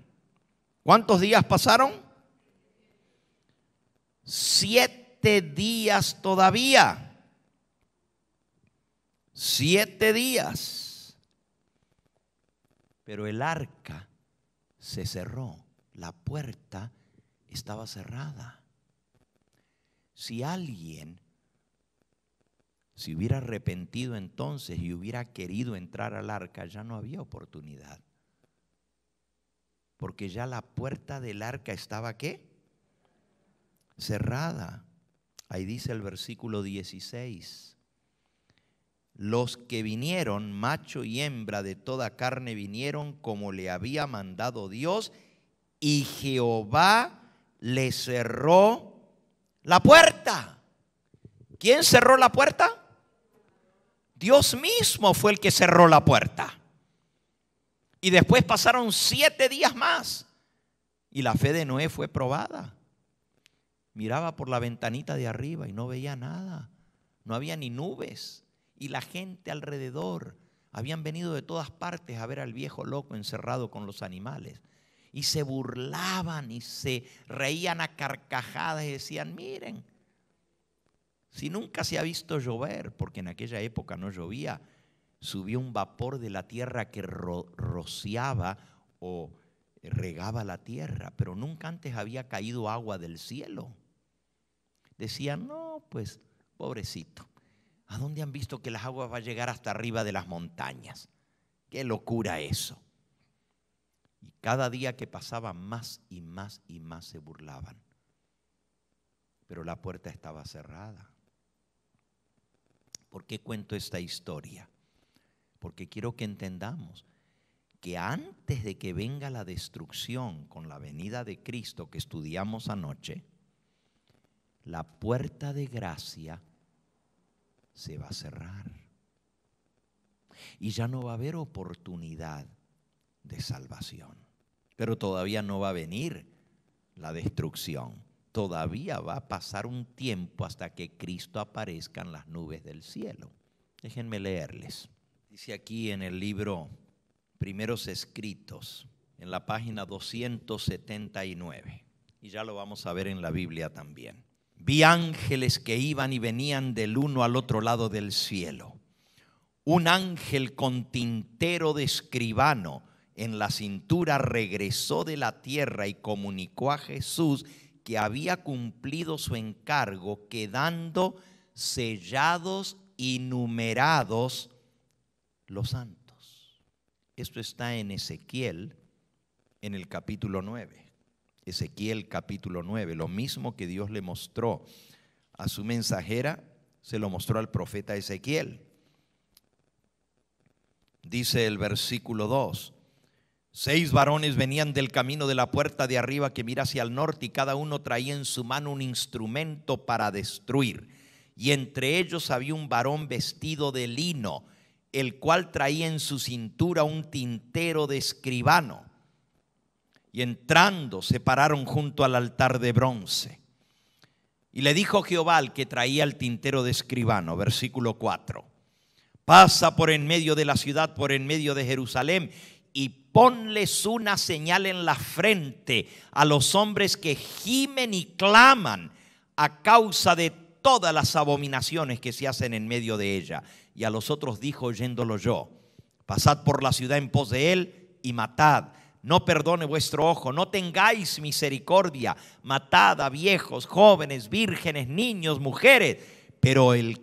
¿Cuántos días pasaron? Siete días todavía siete días. Pero el arca se cerró, la puerta estaba cerrada. Si alguien se hubiera arrepentido entonces y hubiera querido entrar al arca, ya no había oportunidad. Porque ya la puerta del arca estaba qué? Cerrada. Ahí dice el versículo 16. Los que vinieron, macho y hembra de toda carne, vinieron como le había mandado Dios, y Jehová le cerró la puerta. ¿Quién cerró la puerta? Dios mismo fue el que cerró la puerta. Y después pasaron siete días más. Y la fe de Noé fue probada. Miraba por la ventanita de arriba y no veía nada. No había ni nubes y la gente alrededor. Habían venido de todas partes a ver al viejo loco encerrado con los animales. Y se burlaban y se reían a carcajadas y decían, miren, si nunca se ha visto llover, porque en aquella época no llovía, subió un vapor de la tierra que rociaba o regaba la tierra, pero nunca antes había caído agua del cielo. Decían, no, pues pobrecito, ¿A dónde han visto que las aguas van a llegar hasta arriba de las montañas? Qué locura eso. Y cada día que pasaba más y más y más se burlaban. Pero la puerta estaba cerrada. ¿Por qué cuento esta historia? Porque quiero que entendamos que antes de que venga la destrucción con la venida de Cristo que estudiamos anoche, la puerta de gracia se va a cerrar. Y ya no va a haber oportunidad de salvación. Pero todavía no va a venir la destrucción. Todavía va a pasar un tiempo hasta que Cristo aparezca en las nubes del cielo. Déjenme leerles. Dice aquí en el libro Primeros Escritos, en la página 279. Y ya lo vamos a ver en la Biblia también vi ángeles que iban y venían del uno al otro lado del cielo. Un ángel con tintero de escribano en la cintura regresó de la tierra y comunicó a Jesús que había cumplido su encargo, quedando sellados y numerados los santos. Esto está en Ezequiel, en el capítulo 9. Ezequiel capítulo 9, lo mismo que Dios le mostró a su mensajera, se lo mostró al profeta Ezequiel. Dice el versículo 2, seis varones venían del camino de la puerta de arriba que mira hacia el norte y cada uno traía en su mano un instrumento para destruir. Y entre ellos había un varón vestido de lino, el cual traía en su cintura un tintero de escribano y entrando se pararon junto al altar de bronce. Y le dijo Jehová al que traía el tintero de escribano, versículo 4, pasa por en medio de la ciudad, por en medio de Jerusalén, y ponles una señal en la frente a los hombres que gimen y claman a causa de todas las abominaciones que se hacen en medio de ella. Y a los otros dijo, oyéndolo yo, pasad por la ciudad en pos de él y matad no perdone vuestro ojo, no tengáis misericordia, matad a viejos, jóvenes, vírgenes, niños, mujeres, pero el,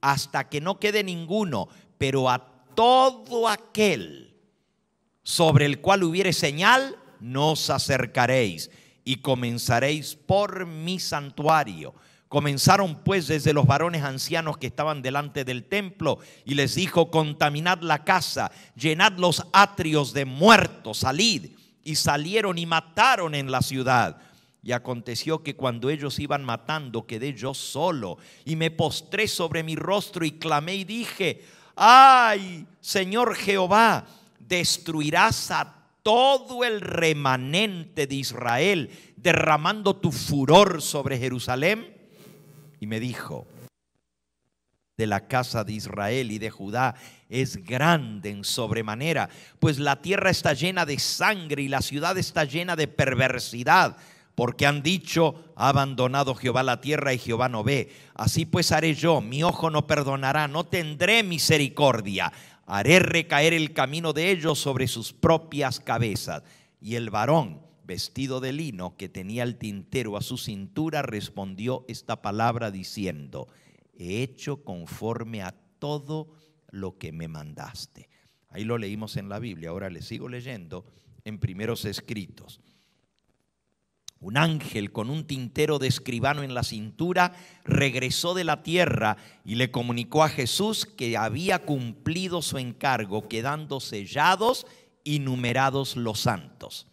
hasta que no quede ninguno, pero a todo aquel sobre el cual hubiere señal, nos acercaréis y comenzaréis por mi santuario Comenzaron pues desde los varones ancianos que estaban delante del templo y les dijo, contaminad la casa, llenad los atrios de muertos, salid. Y salieron y mataron en la ciudad. Y aconteció que cuando ellos iban matando quedé yo solo y me postré sobre mi rostro y clamé y dije, ay, Señor Jehová, destruirás a todo el remanente de Israel, derramando tu furor sobre Jerusalén? y me dijo, de la casa de Israel y de Judá es grande en sobremanera, pues la tierra está llena de sangre y la ciudad está llena de perversidad, porque han dicho, ha abandonado Jehová la tierra y Jehová no ve. Así pues haré yo, mi ojo no perdonará, no tendré misericordia, haré recaer el camino de ellos sobre sus propias cabezas. Y el varón vestido de lino, que tenía el tintero a su cintura, respondió esta palabra diciendo, he hecho conforme a todo lo que me mandaste. Ahí lo leímos en la Biblia, ahora le sigo leyendo en primeros escritos. Un ángel con un tintero de escribano en la cintura regresó de la tierra y le comunicó a Jesús que había cumplido su encargo, quedando sellados y numerados los santos.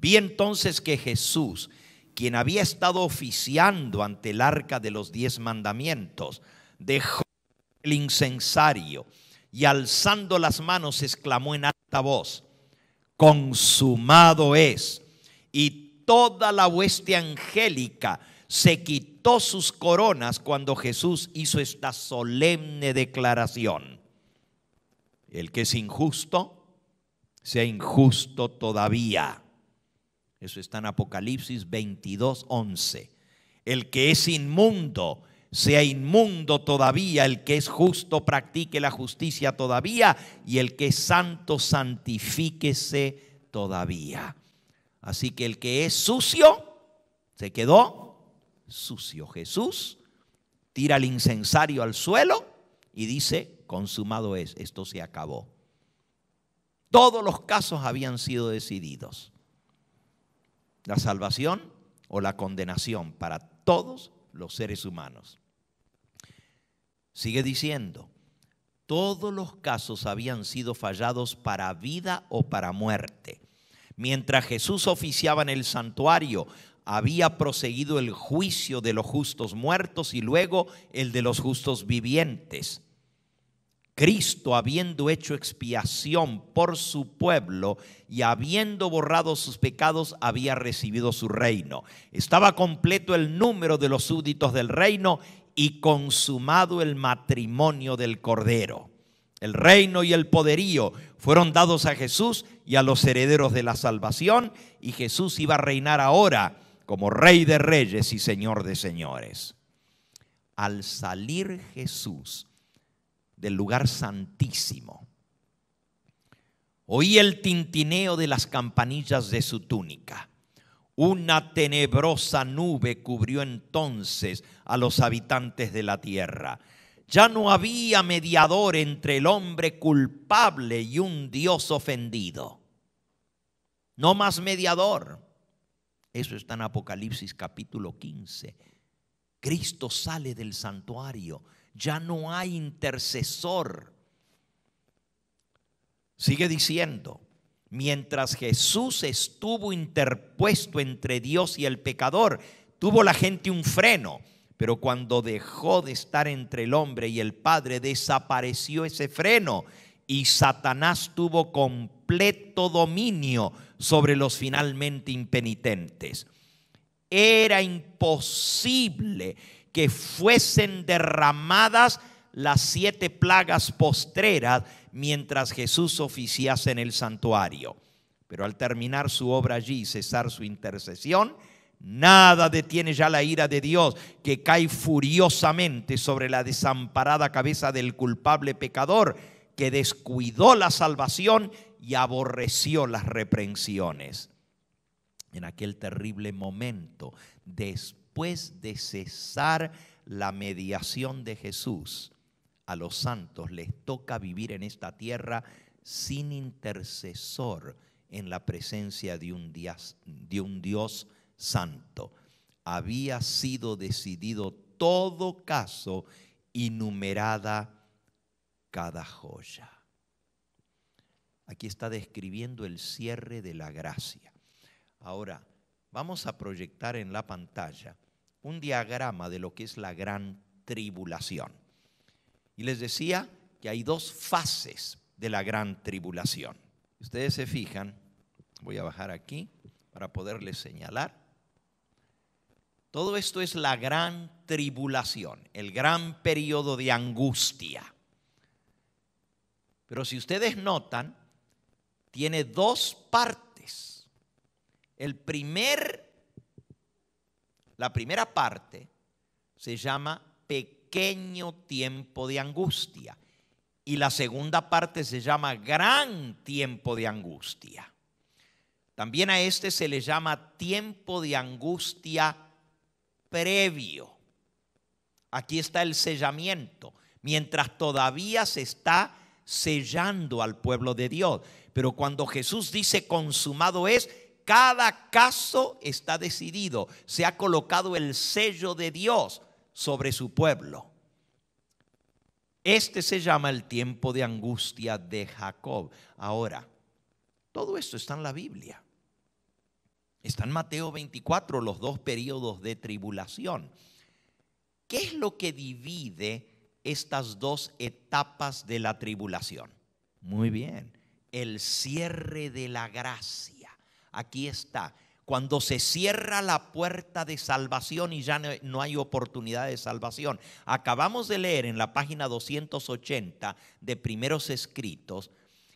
Vi entonces que Jesús, quien había estado oficiando ante el arca de los diez mandamientos, dejó el incensario y alzando las manos exclamó en alta voz, consumado es. Y toda la hueste angélica se quitó sus coronas cuando Jesús hizo esta solemne declaración. El que es injusto, sea injusto todavía. Eso está en Apocalipsis 22, 11. El que es inmundo, sea inmundo todavía, el que es justo practique la justicia todavía, y el que es santo santifíquese todavía. Así que el que es sucio, se quedó sucio. Jesús tira el incensario al suelo y dice, consumado es, esto se acabó. Todos los casos habían sido decididos la salvación o la condenación para todos los seres humanos. Sigue diciendo, todos los casos habían sido fallados para vida o para muerte. Mientras Jesús oficiaba en el santuario, había proseguido el juicio de los justos muertos y luego el de los justos vivientes. Cristo, habiendo hecho expiación por su pueblo y habiendo borrado sus pecados, había recibido su reino. Estaba completo el número de los súbditos del reino y consumado el matrimonio del Cordero. El reino y el poderío fueron dados a Jesús y a los herederos de la salvación, y Jesús iba a reinar ahora como rey de reyes y señor de señores. Al salir Jesús, del lugar santísimo. Oí el tintineo de las campanillas de su túnica. Una tenebrosa nube cubrió entonces a los habitantes de la tierra. Ya no había mediador entre el hombre culpable y un Dios ofendido. No más mediador. Eso está en Apocalipsis capítulo 15. Cristo sale del santuario ya no hay intercesor. Sigue diciendo, mientras Jesús estuvo interpuesto entre Dios y el pecador, tuvo la gente un freno, pero cuando dejó de estar entre el hombre y el Padre, desapareció ese freno y Satanás tuvo completo dominio sobre los finalmente impenitentes. Era imposible que fuesen derramadas las siete plagas postreras mientras Jesús oficiase en el santuario. Pero al terminar su obra allí y cesar su intercesión, nada detiene ya la ira de Dios que cae furiosamente sobre la desamparada cabeza del culpable pecador que descuidó la salvación y aborreció las reprensiones. En aquel terrible momento, después después de cesar la mediación de Jesús, a los santos les toca vivir en esta tierra sin intercesor en la presencia de un, Dios, santo. Había sido decidido todo caso y numerada cada joya. Aquí está describiendo el cierre de la gracia. Ahora, vamos a proyectar en la pantalla un diagrama de lo que es la gran tribulación. Y les decía que hay dos fases de la gran tribulación. Ustedes se fijan, voy a bajar aquí para poderles señalar. Todo esto es la gran tribulación, el gran periodo de angustia. Pero si ustedes notan, tiene dos partes el primer, la primera parte se llama pequeño tiempo de angustia y la segunda parte se llama gran tiempo de angustia. También a este se le llama tiempo de angustia previo. Aquí está el sellamiento, mientras todavía se está sellando al pueblo de Dios. Pero cuando Jesús dice consumado es, cada caso está decidido. Se ha colocado el sello de Dios sobre su pueblo. Este se llama el tiempo de angustia de Jacob. Ahora, todo esto está en la Biblia. Está en Mateo 24 los dos periodos de tribulación. ¿Qué es lo que divide estas dos etapas de la tribulación? Muy bien, el cierre de la gracia aquí está. Cuando se cierra la puerta de salvación y ya no hay oportunidad de salvación. Acabamos de leer en la página 280 de Primeros Escritos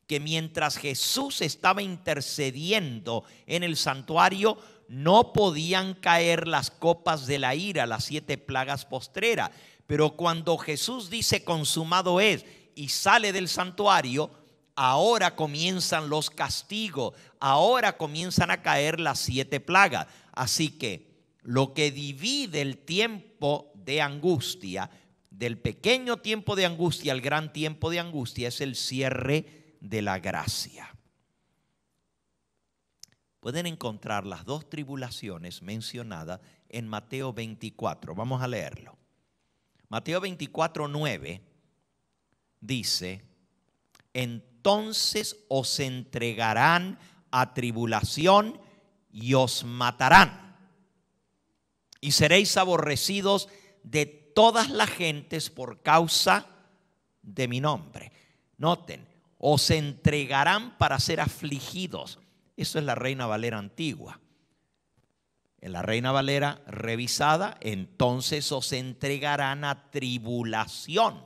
que mientras Jesús estaba intercediendo en el santuario, no podían caer las copas de la ira, las siete plagas postreras. Pero cuando Jesús dice consumado es y sale del santuario, ahora comienzan los castigos, ahora comienzan a caer las siete plagas. Así que lo que divide el tiempo de angustia, del pequeño tiempo de angustia al gran tiempo de angustia, es el cierre de la gracia. Pueden encontrar las dos tribulaciones mencionadas en Mateo 24. Vamos a leerlo. Mateo 24, 9 dice, en entonces os entregarán a tribulación y os matarán. Y seréis aborrecidos de todas las gentes por causa de mi nombre. Noten, os entregarán para ser afligidos. Eso es la Reina Valera antigua. En la Reina Valera revisada, entonces os entregarán a tribulación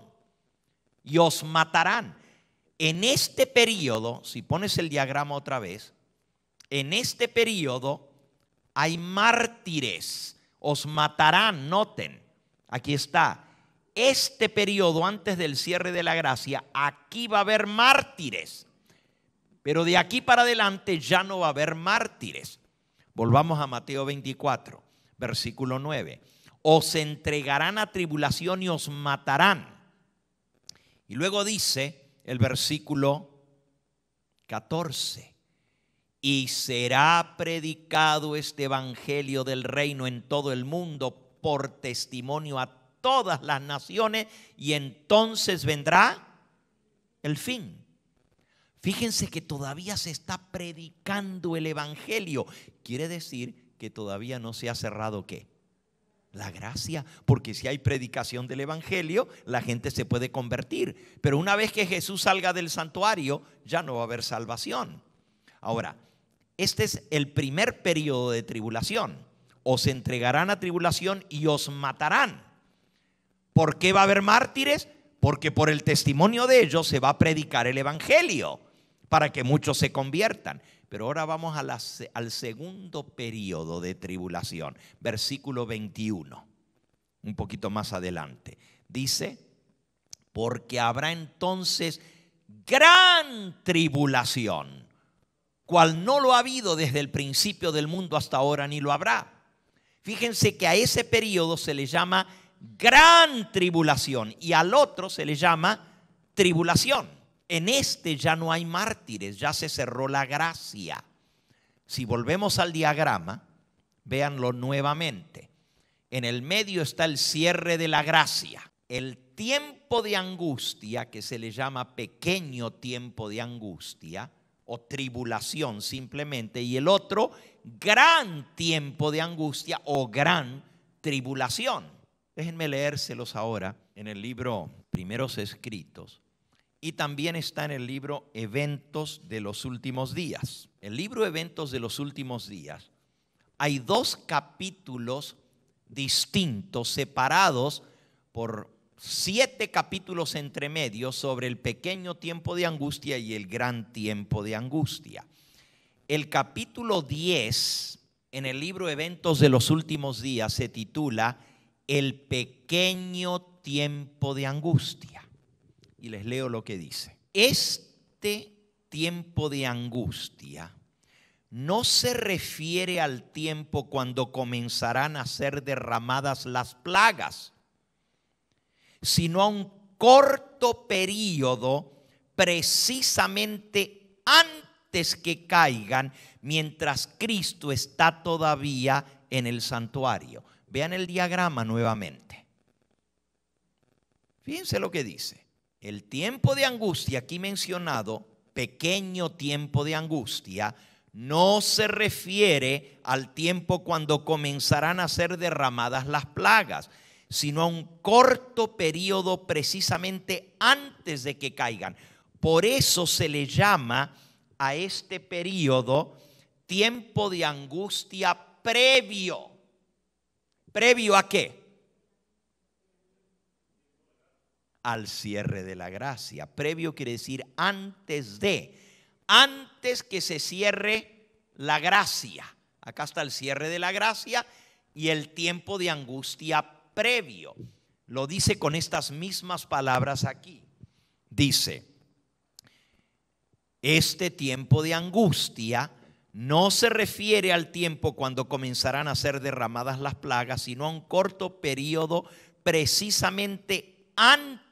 y os matarán en este periodo, si pones el diagrama otra vez, en este periodo hay mártires, os matarán, noten, aquí está, este periodo antes del cierre de la gracia, aquí va a haber mártires, pero de aquí para adelante ya no va a haber mártires. Volvamos a Mateo 24, versículo 9. Os entregarán a tribulación y os matarán. Y luego dice, el versículo 14. Y será predicado este Evangelio del Reino en todo el mundo por testimonio a todas las naciones y entonces vendrá el fin. Fíjense que todavía se está predicando el Evangelio. Quiere decir que todavía no se ha cerrado qué? La gracia, porque si hay predicación del Evangelio, la gente se puede convertir. Pero una vez que Jesús salga del santuario, ya no va a haber salvación. Ahora, este es el primer periodo de tribulación. Os entregarán a tribulación y os matarán. ¿Por qué va a haber mártires? Porque por el testimonio de ellos se va a predicar el Evangelio para que muchos se conviertan. Pero ahora vamos al segundo periodo de tribulación, versículo 21, un poquito más adelante. Dice, porque habrá entonces gran tribulación, cual no lo ha habido desde el principio del mundo hasta ahora, ni lo habrá. Fíjense que a ese periodo se le llama gran tribulación y al otro se le llama tribulación. En este ya no hay mártires, ya se cerró la gracia. Si volvemos al diagrama, véanlo nuevamente. En el medio está el cierre de la gracia. El tiempo de angustia, que se le llama pequeño tiempo de angustia, o tribulación simplemente, y el otro, gran tiempo de angustia o gran tribulación. Déjenme leérselos ahora en el libro Primeros Escritos, y también está en el libro Eventos de los Últimos Días. El libro Eventos de los Últimos Días, hay dos capítulos distintos, separados por siete capítulos entre medios sobre el pequeño tiempo de angustia y el gran tiempo de angustia. El capítulo 10 en el libro Eventos de los Últimos Días se titula El pequeño tiempo de angustia y les leo lo que dice. Este tiempo de angustia no se refiere al tiempo cuando comenzarán a ser derramadas las plagas, sino a un corto periodo precisamente antes que caigan, mientras Cristo está todavía en el santuario. Vean el diagrama nuevamente. Fíjense lo que dice. El tiempo de angustia aquí mencionado, pequeño tiempo de angustia, no se refiere al tiempo cuando comenzarán a ser derramadas las plagas, sino a un corto periodo precisamente antes de que caigan. Por eso se le llama a este periodo tiempo de angustia previo. ¿Previo a qué? al cierre de la gracia. Previo quiere decir antes de, antes que se cierre la gracia. Acá está el cierre de la gracia y el tiempo de angustia previo. Lo dice con estas mismas palabras aquí. Dice, este tiempo de angustia no se refiere al tiempo cuando comenzarán a ser derramadas las plagas, sino a un corto periodo precisamente antes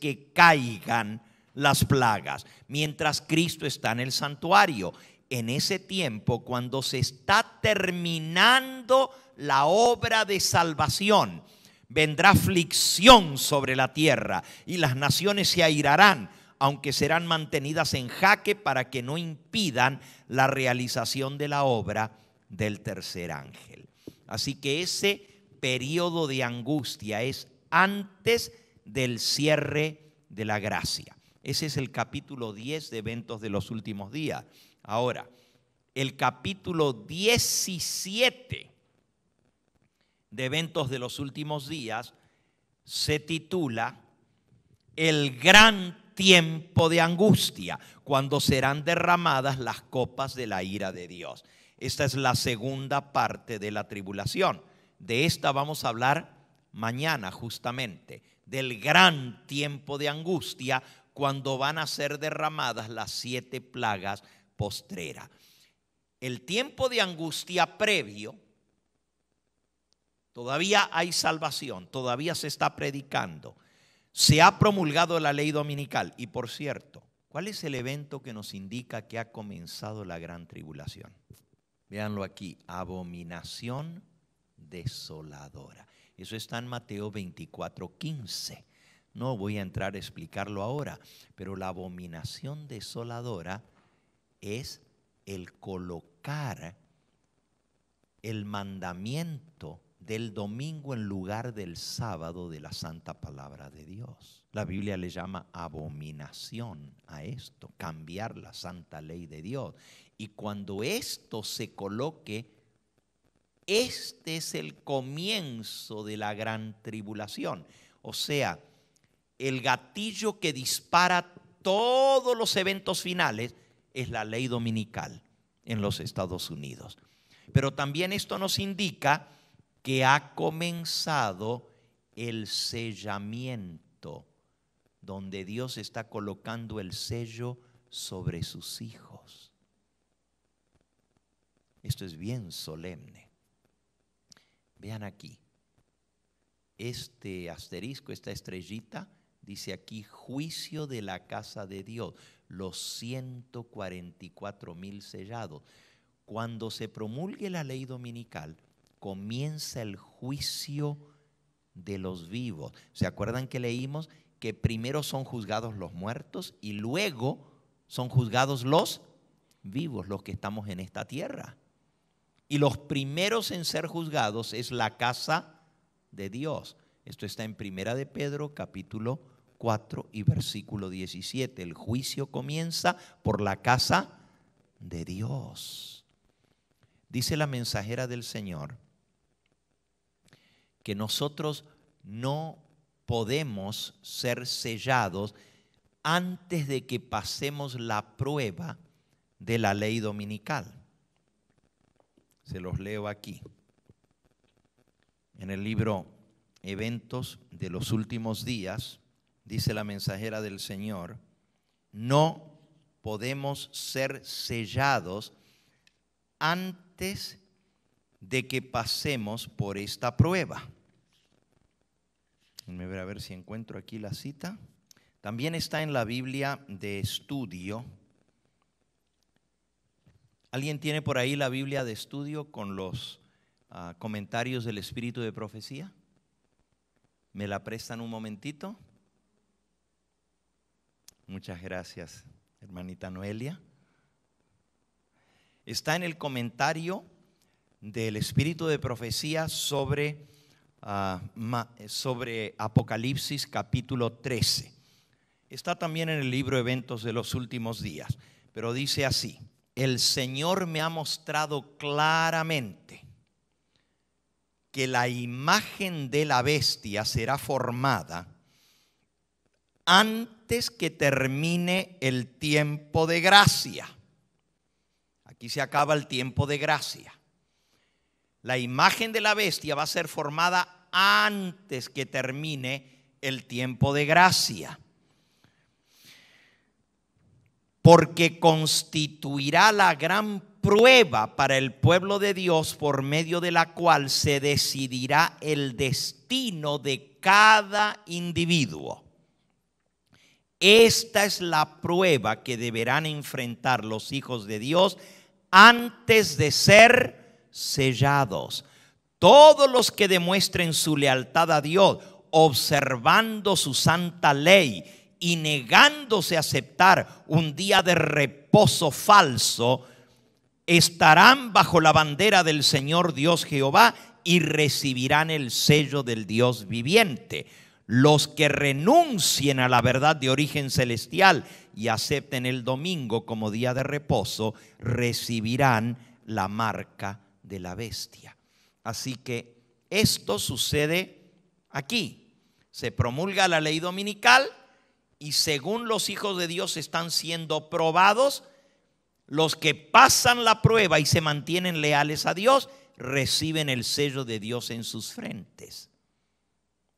que caigan las plagas, mientras Cristo está en el santuario. En ese tiempo, cuando se está terminando la obra de salvación, vendrá aflicción sobre la tierra y las naciones se airarán, aunque serán mantenidas en jaque para que no impidan la realización de la obra del tercer ángel. Así que ese periodo de angustia es antes del cierre de la gracia. Ese es el capítulo 10 de eventos de los últimos días. Ahora, el capítulo 17 de eventos de los últimos días se titula El gran tiempo de angustia, cuando serán derramadas las copas de la ira de Dios. Esta es la segunda parte de la tribulación. De esta vamos a hablar mañana justamente del gran tiempo de angustia cuando van a ser derramadas las siete plagas postreras. El tiempo de angustia previo, todavía hay salvación, todavía se está predicando. Se ha promulgado la ley dominical. Y por cierto, ¿cuál es el evento que nos indica que ha comenzado la gran tribulación? Veanlo aquí, abominación desoladora. Eso está en Mateo 24, 15. No voy a entrar a explicarlo ahora, pero la abominación desoladora es el colocar el mandamiento del domingo en lugar del sábado de la santa palabra de Dios. La Biblia le llama abominación a esto, cambiar la santa ley de Dios. Y cuando esto se coloque este es el comienzo de la gran tribulación. O sea, el gatillo que dispara todos los eventos finales es la ley dominical en los Estados Unidos. Pero también esto nos indica que ha comenzado el sellamiento, donde Dios está colocando el sello sobre sus hijos. Esto es bien solemne. Vean aquí. Este asterisco, esta estrellita, dice aquí juicio de la casa de Dios, los 144 mil sellados. Cuando se promulgue la ley dominical, comienza el juicio de los vivos. ¿Se acuerdan que leímos que primero son juzgados los muertos y luego son juzgados los vivos, los que estamos en esta tierra? y los primeros en ser juzgados es la casa de Dios. Esto está en Primera de Pedro, capítulo 4 y versículo 17. El juicio comienza por la casa de Dios. Dice la mensajera del Señor que nosotros no podemos ser sellados antes de que pasemos la prueba de la ley dominical. Se los leo aquí. En el libro Eventos de los Últimos Días, dice la mensajera del Señor, no podemos ser sellados antes de que pasemos por esta prueba. Me voy a ver si encuentro aquí la cita. También está en la Biblia de estudio ¿Alguien tiene por ahí la Biblia de estudio con los ah, comentarios del Espíritu de Profecía? ¿Me la prestan un momentito? Muchas gracias, hermanita Noelia. Está en el comentario del Espíritu de Profecía sobre, ah, sobre Apocalipsis capítulo 13. Está también en el libro Eventos de los Últimos Días, pero dice así el Señor me ha mostrado claramente que la imagen de la bestia será formada antes que termine el tiempo de gracia. Aquí se acaba el tiempo de gracia. La imagen de la bestia va a ser formada antes que termine el tiempo de gracia porque constituirá la gran prueba para el pueblo de Dios por medio de la cual se decidirá el destino de cada individuo. Esta es la prueba que deberán enfrentar los hijos de Dios antes de ser sellados. Todos los que demuestren su lealtad a Dios, observando su santa ley, y negándose a aceptar un día de reposo falso, estarán bajo la bandera del Señor Dios Jehová y recibirán el sello del Dios viviente. Los que renuncien a la verdad de origen celestial y acepten el domingo como día de reposo, recibirán la marca de la bestia. Así que esto sucede aquí. Se promulga la ley dominical, y según los hijos de Dios están siendo probados, los que pasan la prueba y se mantienen leales a Dios reciben el sello de Dios en sus frentes.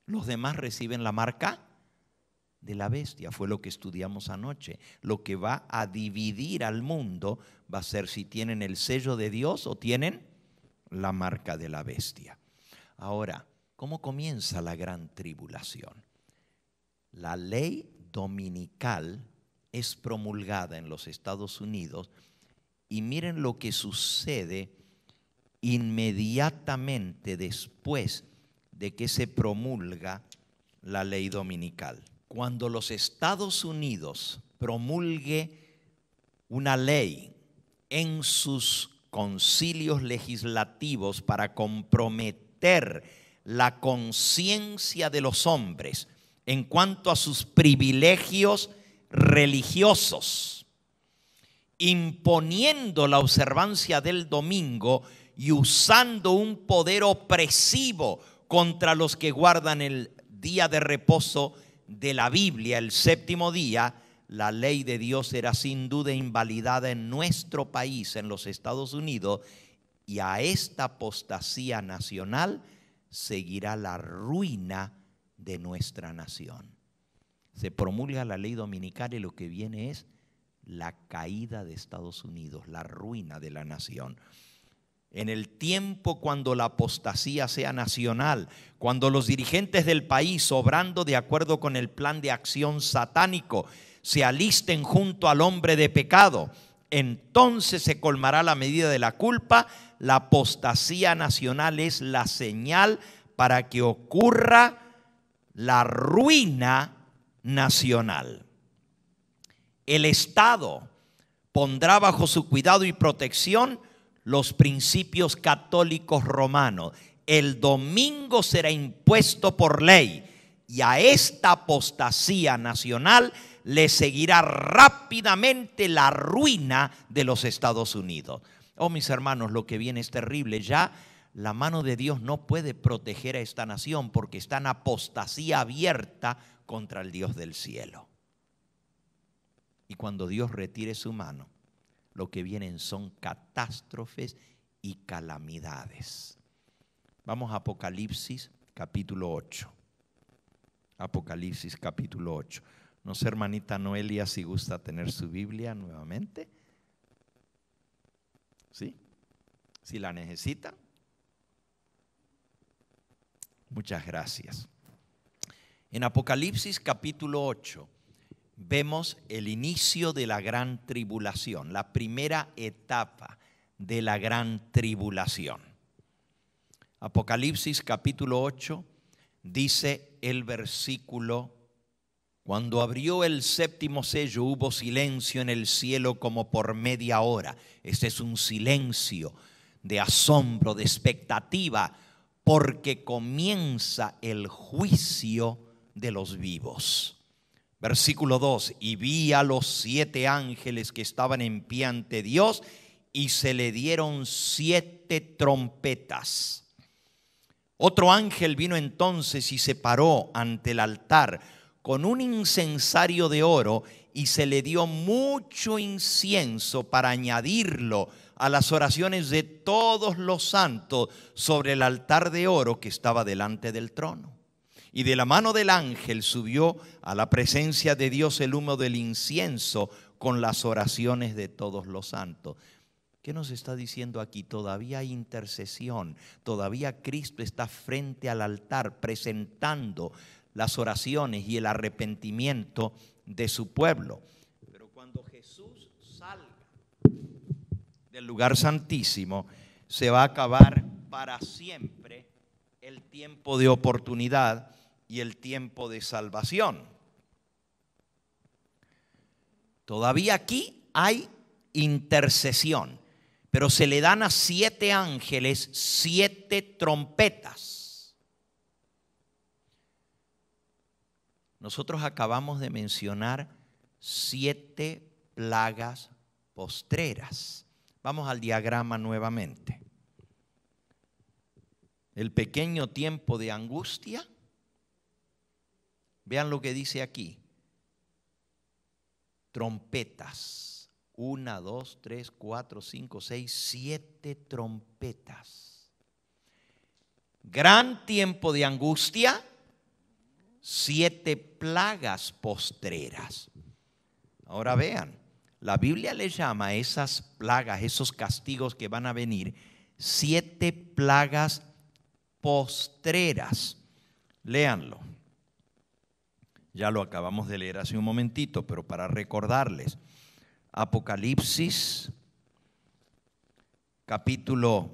Los demás reciben la marca de la bestia. Fue lo que estudiamos anoche. Lo que va a dividir al mundo va a ser si tienen el sello de Dios o tienen la marca de la bestia. Ahora, ¿cómo comienza la gran tribulación? La ley dominical es promulgada en los Estados Unidos y miren lo que sucede inmediatamente después de que se promulga la ley dominical. Cuando los Estados Unidos promulgue una ley en sus concilios legislativos para comprometer la conciencia de los hombres en cuanto a sus privilegios religiosos, imponiendo la observancia del domingo y usando un poder opresivo contra los que guardan el día de reposo de la Biblia, el séptimo día, la ley de Dios será sin duda invalidada en nuestro país, en los Estados Unidos, y a esta apostasía nacional seguirá la ruina de nuestra nación. Se promulga la ley dominical y lo que viene es la caída de Estados Unidos, la ruina de la nación. En el tiempo cuando la apostasía sea nacional, cuando los dirigentes del país, obrando de acuerdo con el plan de acción satánico, se alisten junto al hombre de pecado, entonces se colmará la medida de la culpa. La apostasía nacional es la señal para que ocurra la ruina nacional. El Estado pondrá bajo su cuidado y protección los principios católicos romanos. El domingo será impuesto por ley y a esta apostasía nacional le seguirá rápidamente la ruina de los Estados Unidos. Oh, mis hermanos, lo que viene es terrible. Ya la mano de Dios no puede proteger a esta nación porque está en apostasía abierta contra el Dios del cielo. Y cuando Dios retire su mano, lo que vienen son catástrofes y calamidades. Vamos a Apocalipsis capítulo 8. Apocalipsis capítulo 8. No sé, hermanita Noelia, si gusta tener su Biblia nuevamente. ¿Sí? Si la necesita. Muchas gracias. En Apocalipsis capítulo 8 vemos el inicio de la gran tribulación, la primera etapa de la gran tribulación. Apocalipsis capítulo 8 dice el versículo, cuando abrió el séptimo sello hubo silencio en el cielo como por media hora. Este es un silencio de asombro, de expectativa, porque comienza el juicio de los vivos. Versículo 2, y vi a los siete ángeles que estaban en pie ante Dios y se le dieron siete trompetas. Otro ángel vino entonces y se paró ante el altar con un incensario de oro y se le dio mucho incienso para añadirlo a las oraciones de todos los santos sobre el altar de oro que estaba delante del trono. Y de la mano del ángel subió a la presencia de Dios el humo del incienso con las oraciones de todos los santos. ¿Qué nos está diciendo aquí? Todavía hay intercesión, todavía Cristo está frente al altar presentando las oraciones y el arrepentimiento de su pueblo. del lugar santísimo, se va a acabar para siempre el tiempo de oportunidad y el tiempo de salvación. Todavía aquí hay intercesión, pero se le dan a siete ángeles siete trompetas. Nosotros acabamos de mencionar siete plagas postreras. Vamos al diagrama nuevamente. El pequeño tiempo de angustia. Vean lo que dice aquí. Trompetas. Una, dos, tres, cuatro, cinco, seis, siete trompetas. Gran tiempo de angustia. Siete plagas postreras. Ahora vean la Biblia le llama a esas plagas, esos castigos que van a venir, siete plagas postreras. Leanlo, Ya lo acabamos de leer hace un momentito, pero para recordarles, Apocalipsis capítulo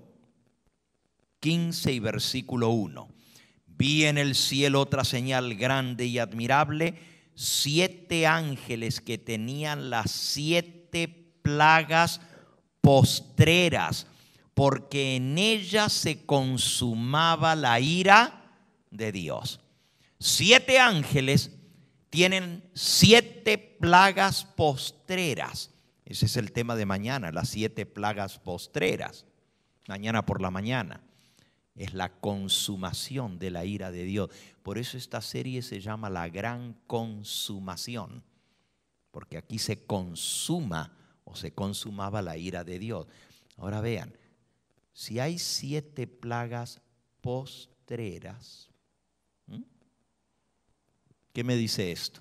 15 y versículo 1. Vi en el cielo otra señal grande y admirable siete ángeles que tenían las siete plagas postreras, porque en ellas se consumaba la ira de Dios. Siete ángeles tienen siete plagas postreras. Ese es el tema de mañana, las siete plagas postreras. Mañana por la mañana. Es la consumación de la ira de Dios. Por eso esta serie se llama La Gran Consumación, porque aquí se consuma o se consumaba la ira de Dios. Ahora vean, si hay siete plagas postreras, ¿qué me dice esto?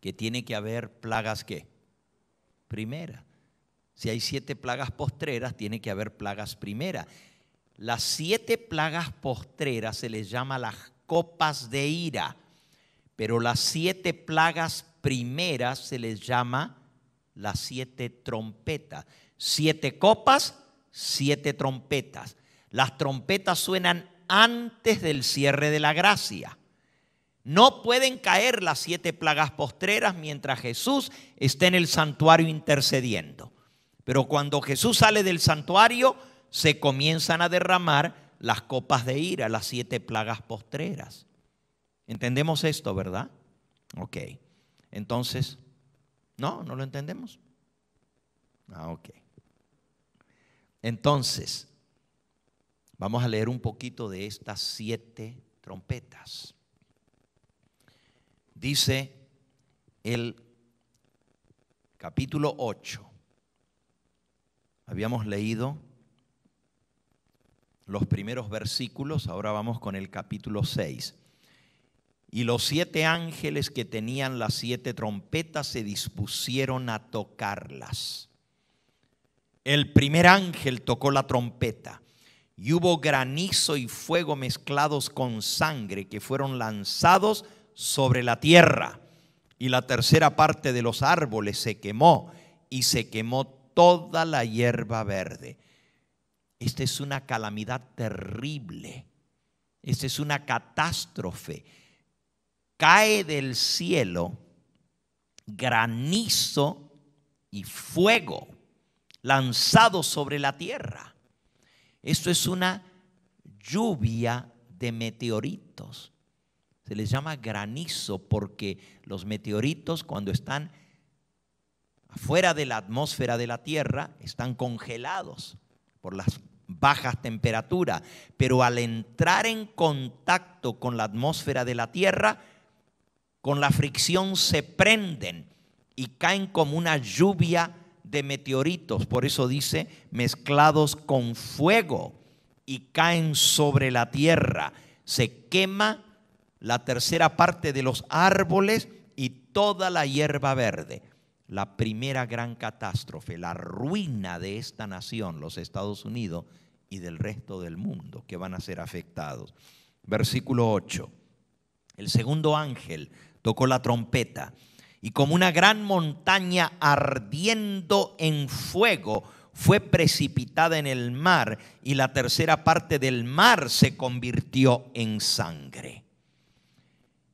Que tiene que haber plagas qué? Primera. Si hay siete plagas postreras, tiene que haber plagas primera. Las siete plagas postreras se les llama las copas de ira, pero las siete plagas primeras se les llama las siete trompetas. Siete copas, siete trompetas. Las trompetas suenan antes del cierre de la gracia. No pueden caer las siete plagas postreras mientras Jesús está en el santuario intercediendo. Pero cuando Jesús sale del santuario, se comienzan a derramar las copas de ira, las siete plagas postreras. ¿Entendemos esto, verdad? Ok. Entonces, no, no lo entendemos. Ah, ok. Entonces, vamos a leer un poquito de estas siete trompetas. Dice el capítulo 8. Habíamos leído los primeros versículos, ahora vamos con el capítulo 6. Y los siete ángeles que tenían las siete trompetas se dispusieron a tocarlas. El primer ángel tocó la trompeta y hubo granizo y fuego mezclados con sangre que fueron lanzados sobre la tierra. Y la tercera parte de los árboles se quemó y se quemó toda la hierba verde. Esta es una calamidad terrible. Esta es una catástrofe. Cae del cielo granizo y fuego lanzado sobre la tierra. Esto es una lluvia de meteoritos. Se les llama granizo porque los meteoritos cuando están afuera de la atmósfera de la Tierra están congelados por las bajas temperaturas, pero al entrar en contacto con la atmósfera de la Tierra, con la fricción se prenden y caen como una lluvia de meteoritos, por eso dice, mezclados con fuego y caen sobre la tierra. Se quema la tercera parte de los árboles y toda la hierba verde la primera gran catástrofe, la ruina de esta nación, los Estados Unidos, y del resto del mundo que van a ser afectados. Versículo 8. El segundo ángel tocó la trompeta y como una gran montaña ardiendo en fuego fue precipitada en el mar y la tercera parte del mar se convirtió en sangre.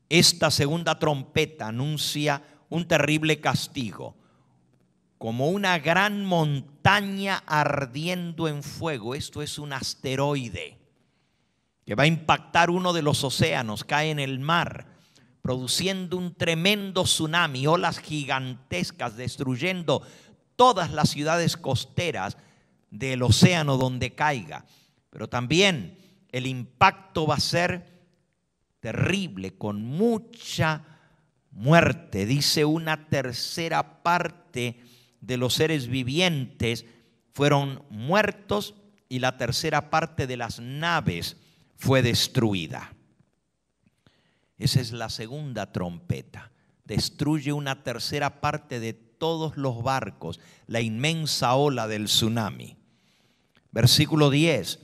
Esta segunda trompeta anuncia un terrible castigo, como una gran montaña ardiendo en fuego. Esto es un asteroide que va a impactar uno de los océanos, cae en el mar, produciendo un tremendo tsunami, olas gigantescas, destruyendo todas las ciudades costeras del océano donde caiga. Pero también el impacto va a ser terrible, con mucha muerte. Dice una tercera parte de los seres vivientes fueron muertos y la tercera parte de las naves fue destruida. Esa es la segunda trompeta. Destruye una tercera parte de todos los barcos, la inmensa ola del tsunami. Versículo 10.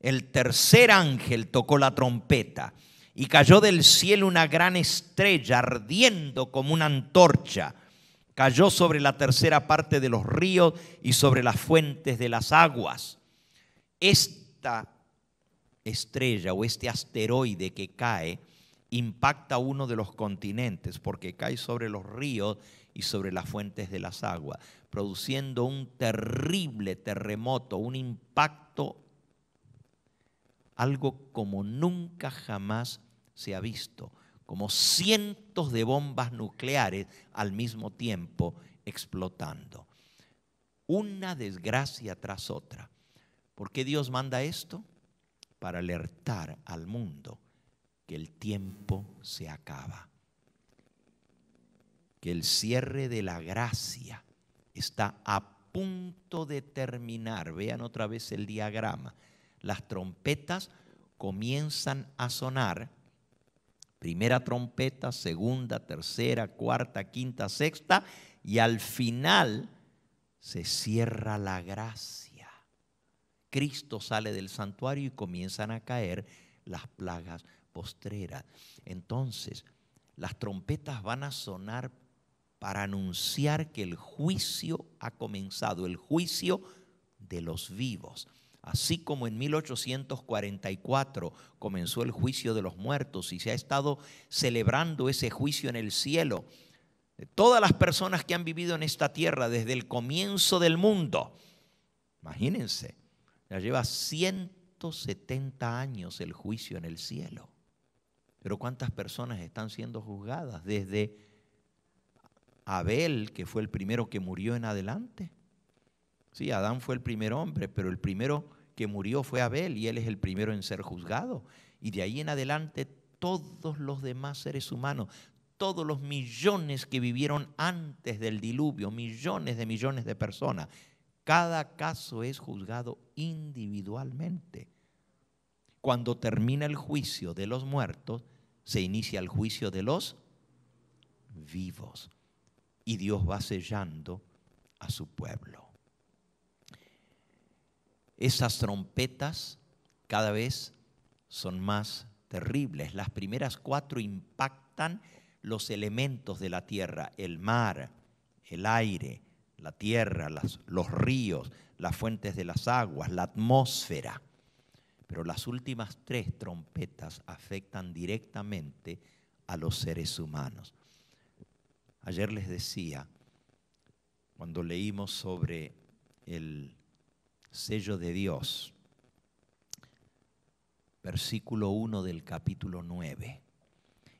El tercer ángel tocó la trompeta y cayó del cielo una gran estrella ardiendo como una antorcha. Cayó sobre la tercera parte de los ríos y sobre las fuentes de las aguas. Esta estrella o este asteroide que cae impacta uno de los continentes porque cae sobre los ríos y sobre las fuentes de las aguas, produciendo un terrible terremoto, un impacto, algo como nunca jamás se ha visto como cientos de bombas nucleares al mismo tiempo explotando. Una desgracia tras otra. ¿Por qué Dios manda esto? Para alertar al mundo que el tiempo se acaba, que el cierre de la gracia está a punto de terminar. Vean otra vez el diagrama. Las trompetas comienzan a sonar Primera trompeta, segunda, tercera, cuarta, quinta, sexta, y al final se cierra la gracia. Cristo sale del santuario y comienzan a caer las plagas postreras. Entonces, las trompetas van a sonar para anunciar que el juicio ha comenzado, el juicio de los vivos. Así como en 1844 comenzó el juicio de los muertos y se ha estado celebrando ese juicio en el cielo, todas las personas que han vivido en esta tierra desde el comienzo del mundo, imagínense, ya lleva 170 años el juicio en el cielo. Pero ¿cuántas personas están siendo juzgadas desde Abel, que fue el primero que murió en adelante? Sí, Adán fue el primer hombre, pero el primero que murió fue Abel y él es el primero en ser juzgado. Y de ahí en adelante todos los demás seres humanos, todos los millones que vivieron antes del diluvio, millones de millones de personas, cada caso es juzgado individualmente. Cuando termina el juicio de los muertos, se inicia el juicio de los vivos. Y Dios va sellando a su pueblo. Esas trompetas cada vez son más terribles. Las primeras cuatro impactan los elementos de la tierra, el mar, el aire, la tierra, los ríos, las fuentes de las aguas, la atmósfera. Pero las últimas tres trompetas afectan directamente a los seres humanos. Ayer les decía, cuando leímos sobre el sello de Dios. Versículo 1 del capítulo 9.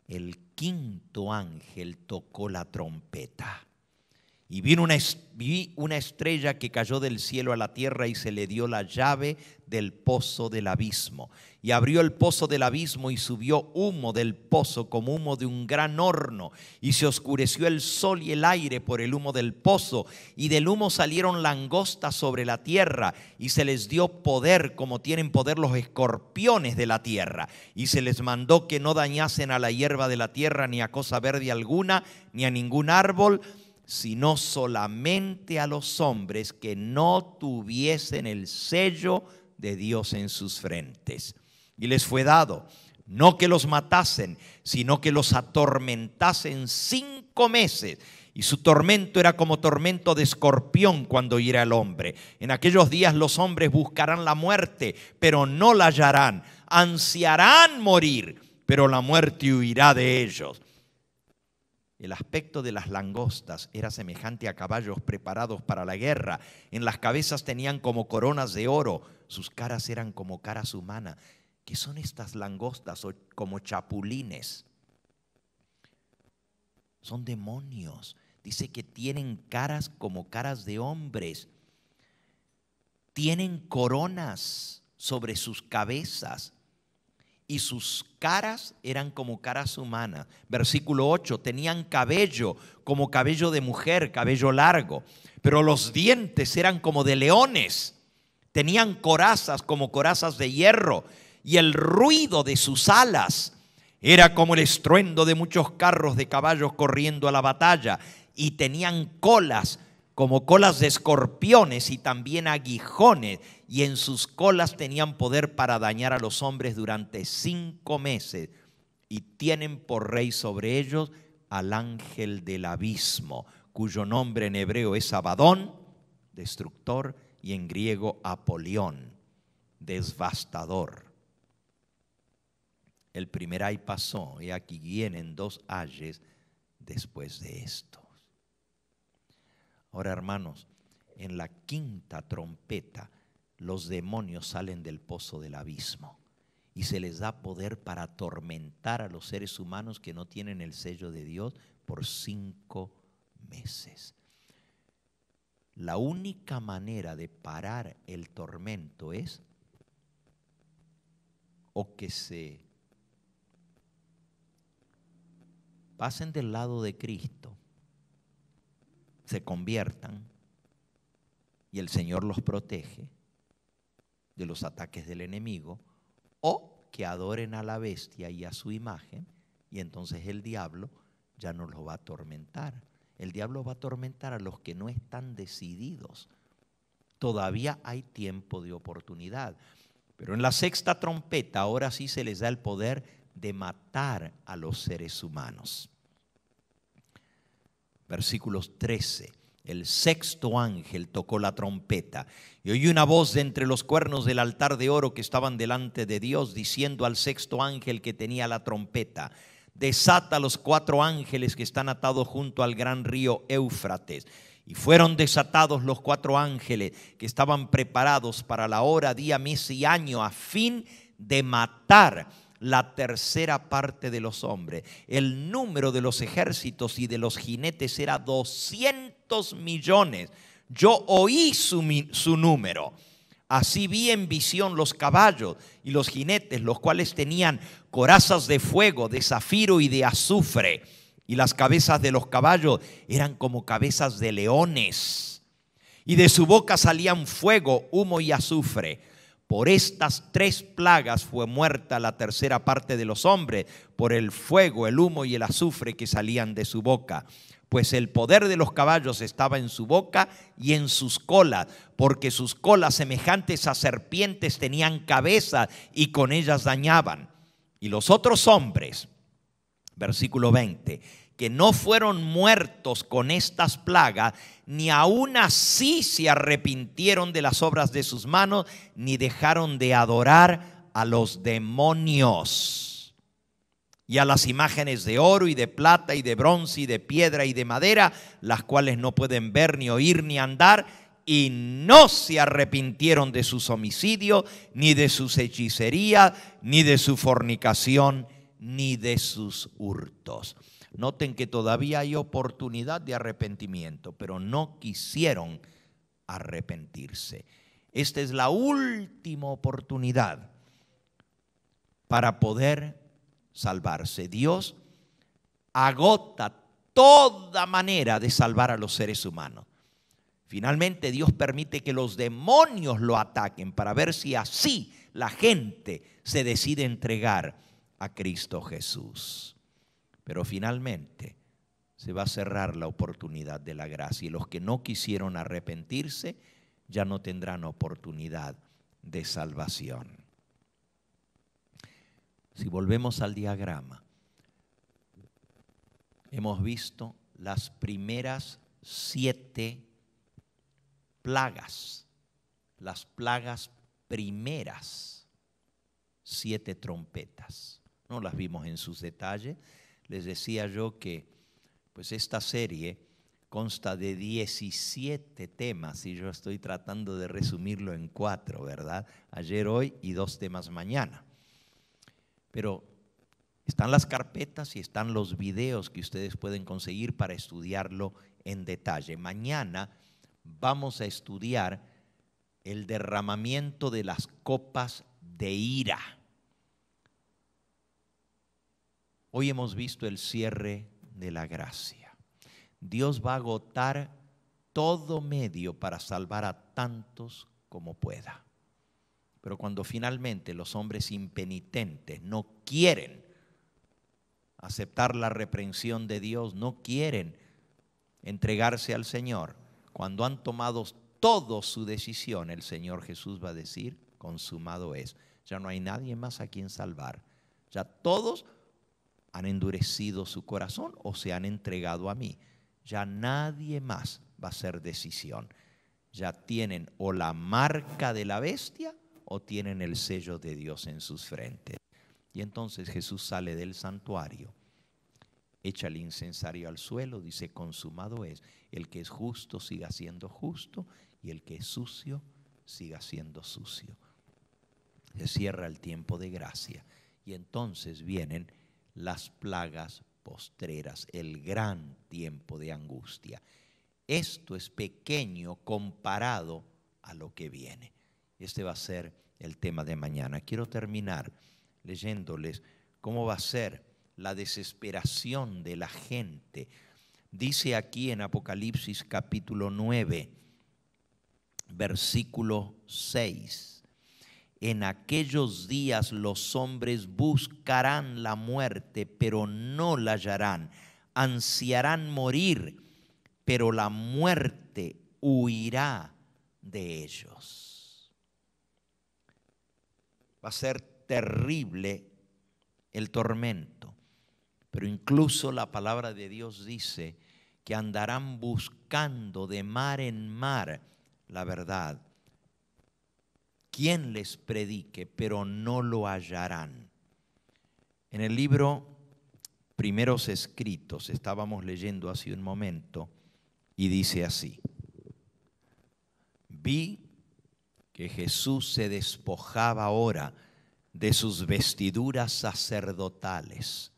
El quinto ángel tocó la trompeta y vi una, vi una estrella que cayó del cielo a la tierra y se le dio la llave del pozo del abismo. Y abrió el pozo del abismo y subió humo del pozo como humo de un gran horno. Y se oscureció el sol y el aire por el humo del pozo. Y del humo salieron langostas sobre la tierra. Y se les dio poder como tienen poder los escorpiones de la tierra. Y se les mandó que no dañasen a la hierba de la tierra, ni a cosa verde alguna, ni a ningún árbol sino solamente a los hombres que no tuviesen el sello de Dios en sus frentes. Y les fue dado, no que los matasen, sino que los atormentasen cinco meses. Y su tormento era como tormento de escorpión cuando irá el hombre. En aquellos días los hombres buscarán la muerte, pero no la hallarán. Ansiarán morir, pero la muerte huirá de ellos. El aspecto de las langostas era semejante a caballos preparados para la guerra. En las cabezas tenían como coronas de oro. Sus caras eran como caras humanas. ¿Qué son estas langostas o como chapulines? Son demonios. Dice que tienen caras como caras de hombres. Tienen coronas sobre sus cabezas y sus caras eran como caras humanas. Versículo 8, tenían cabello como cabello de mujer, cabello largo, pero los dientes eran como de leones, tenían corazas como corazas de hierro, y el ruido de sus alas era como el estruendo de muchos carros de caballos corriendo a la batalla, y tenían colas como colas de escorpiones y también aguijones, y en sus colas tenían poder para dañar a los hombres durante cinco meses, y tienen por rey sobre ellos al ángel del abismo, cuyo nombre en hebreo es Abadón, destructor, y en griego Apolión, devastador. El primer ay pasó, y aquí vienen dos ayes después de esto. Ahora, hermanos, en la quinta trompeta los demonios salen del pozo del abismo y se les da poder para atormentar a los seres humanos que no tienen el sello de Dios por cinco meses. La única manera de parar el tormento es o que se pasen del lado de Cristo se conviertan y el Señor los protege de los ataques del enemigo, o que adoren a la bestia y a su imagen, y entonces el diablo ya no los va a atormentar. El diablo va a atormentar a los que no están decididos. Todavía hay tiempo de oportunidad. Pero en la sexta trompeta ahora sí se les da el poder de matar a los seres humanos versículos 13. El sexto ángel tocó la trompeta y oí una voz de entre los cuernos del altar de oro que estaban delante de Dios diciendo al sexto ángel que tenía la trompeta, desata los cuatro ángeles que están atados junto al gran río Éufrates. Y fueron desatados los cuatro ángeles que estaban preparados para la hora, día, mes y año a fin de matar la tercera parte de los hombres. El número de los ejércitos y de los jinetes era 200 millones. Yo oí su, número. Así vi en visión los caballos y los jinetes, los cuales tenían corazas de fuego, de zafiro y de azufre. Y las cabezas de los caballos eran como cabezas de leones. Y de su boca salían fuego, humo y azufre por estas tres plagas fue muerta la tercera parte de los hombres, por el fuego, el humo y el azufre que salían de su boca. Pues el poder de los caballos estaba en su boca y en sus colas, porque sus colas semejantes a serpientes tenían cabeza y con ellas dañaban. Y los otros hombres, versículo 20, que no fueron muertos con estas plagas, ni aún así se arrepintieron de las obras de sus manos, ni dejaron de adorar a los demonios y a las imágenes de oro y de plata y de bronce y de piedra y de madera, las cuales no pueden ver ni oír ni andar, y no se arrepintieron de sus homicidios, ni de sus hechicerías, ni de su fornicación, ni de sus hurtos. Noten que todavía hay oportunidad de arrepentimiento, pero no quisieron arrepentirse. Esta es la última oportunidad para poder salvarse. Dios agota toda manera de salvar a los seres humanos. Finalmente Dios permite que los demonios lo ataquen para ver si así la gente se decide entregar a Cristo Jesús. Pero finalmente se va a cerrar la oportunidad de la gracia y los que no quisieron arrepentirse ya no tendrán oportunidad de salvación. Si volvemos al diagrama, hemos visto las primeras siete plagas, las plagas primeras, siete trompetas. No las vimos en sus detalles, les decía yo que pues esta serie consta de 17 temas y yo estoy tratando de resumirlo en cuatro, ¿verdad? Ayer, hoy y dos temas mañana. Pero están las carpetas y están los videos que ustedes pueden conseguir para estudiarlo en detalle. Mañana vamos a estudiar el derramamiento de las copas de ira. Hoy hemos visto el cierre de la gracia. Dios va a agotar todo medio para salvar a tantos como pueda. Pero cuando finalmente los hombres impenitentes no quieren aceptar la reprensión de Dios, no quieren entregarse al Señor, cuando han tomado toda su decisión, el Señor Jesús va a decir, consumado es. Ya no hay nadie más a quien salvar. Ya todos han endurecido su corazón o se han entregado a mí. Ya nadie más va a ser decisión. Ya tienen o la marca de la bestia o tienen el sello de Dios en sus frentes. Y entonces Jesús sale del santuario, echa el incensario al suelo, dice, consumado es, el que es justo siga siendo justo y el que es sucio siga siendo sucio. Se cierra el tiempo de gracia y entonces vienen las plagas postreras, el gran tiempo de angustia. Esto es pequeño comparado a lo que viene. Este va a ser el tema de mañana. Quiero terminar leyéndoles cómo va a ser la desesperación de la gente. Dice aquí en Apocalipsis capítulo 9, versículo 6. En aquellos días los hombres buscarán la muerte, pero no la hallarán. Ansiarán morir, pero la muerte huirá de ellos. Va a ser terrible el tormento, pero incluso la palabra de Dios dice que andarán buscando de mar en mar la verdad quien les predique, pero no lo hallarán. En el libro Primeros Escritos estábamos leyendo hace un momento y dice así, vi que Jesús se despojaba ahora de sus vestiduras sacerdotales.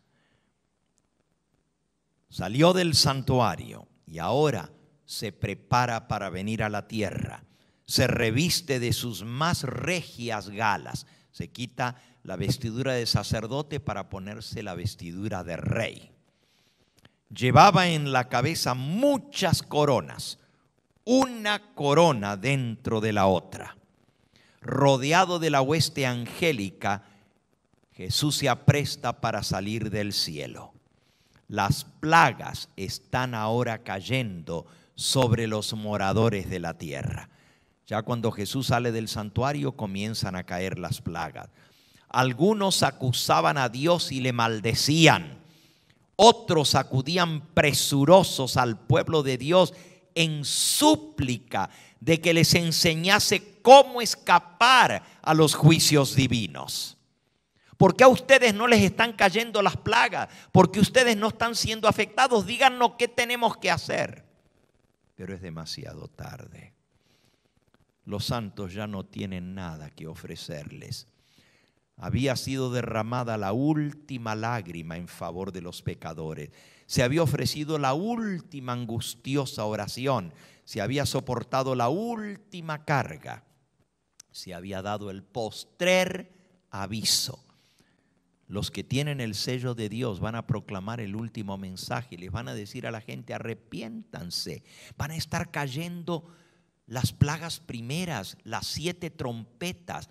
Salió del santuario y ahora se prepara para venir a la tierra se reviste de sus más regias galas, se quita la vestidura de sacerdote para ponerse la vestidura de rey. Llevaba en la cabeza muchas coronas, una corona dentro de la otra. Rodeado de la hueste angélica, Jesús se apresta para salir del cielo. Las plagas están ahora cayendo sobre los moradores de la tierra. Ya cuando Jesús sale del santuario comienzan a caer las plagas. Algunos acusaban a Dios y le maldecían. Otros acudían presurosos al pueblo de Dios en súplica de que les enseñase cómo escapar a los juicios divinos. ¿Por qué a ustedes no les están cayendo las plagas? ¿Por qué ustedes no están siendo afectados? Díganos qué tenemos que hacer. Pero es demasiado tarde los santos ya no tienen nada que ofrecerles. Había sido derramada la última lágrima en favor de los pecadores. Se había ofrecido la última angustiosa oración. Se había soportado la última carga. Se había dado el postrer aviso. Los que tienen el sello de Dios van a proclamar el último mensaje. Les van a decir a la gente, arrepiéntanse. Van a estar cayendo las plagas primeras, las siete trompetas.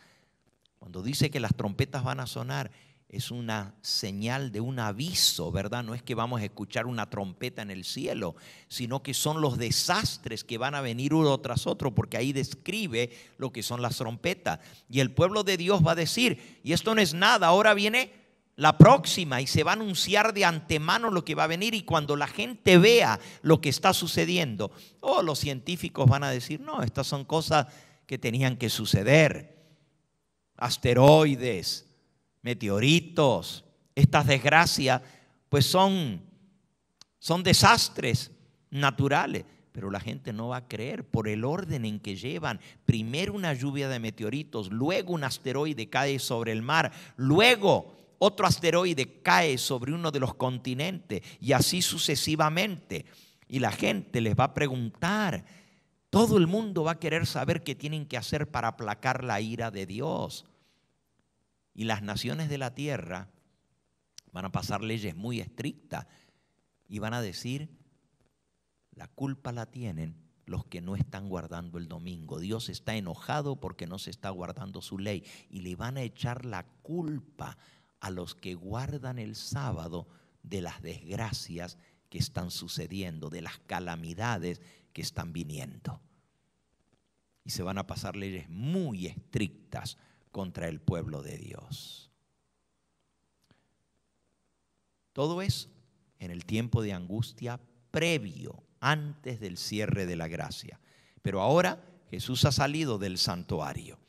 Cuando dice que las trompetas van a sonar, es una señal de un aviso, ¿verdad? No es que vamos a escuchar una trompeta en el cielo, sino que son los desastres que van a venir uno tras otro, porque ahí describe lo que son las trompetas. Y el pueblo de Dios va a decir, y esto no es nada, ahora viene la próxima y se va a anunciar de antemano lo que va a venir y cuando la gente vea lo que está sucediendo, oh, los científicos van a decir, no, estas son cosas que tenían que suceder. Asteroides, meteoritos, estas desgracias, pues son, son desastres naturales. Pero la gente no va a creer por el orden en que llevan. Primero una lluvia de meteoritos, luego un asteroide cae sobre el mar, luego otro asteroide cae sobre uno de los continentes y así sucesivamente. Y la gente les va a preguntar, todo el mundo va a querer saber qué tienen que hacer para aplacar la ira de Dios. Y las naciones de la tierra van a pasar leyes muy estrictas y van a decir, la culpa la tienen los que no están guardando el domingo. Dios está enojado porque no se está guardando su ley y le van a echar la culpa a los que guardan el sábado de las desgracias que están sucediendo, de las calamidades que están viniendo. Y se van a pasar leyes muy estrictas contra el pueblo de Dios. Todo es en el tiempo de angustia previo, antes del cierre de la gracia. Pero ahora Jesús ha salido del santuario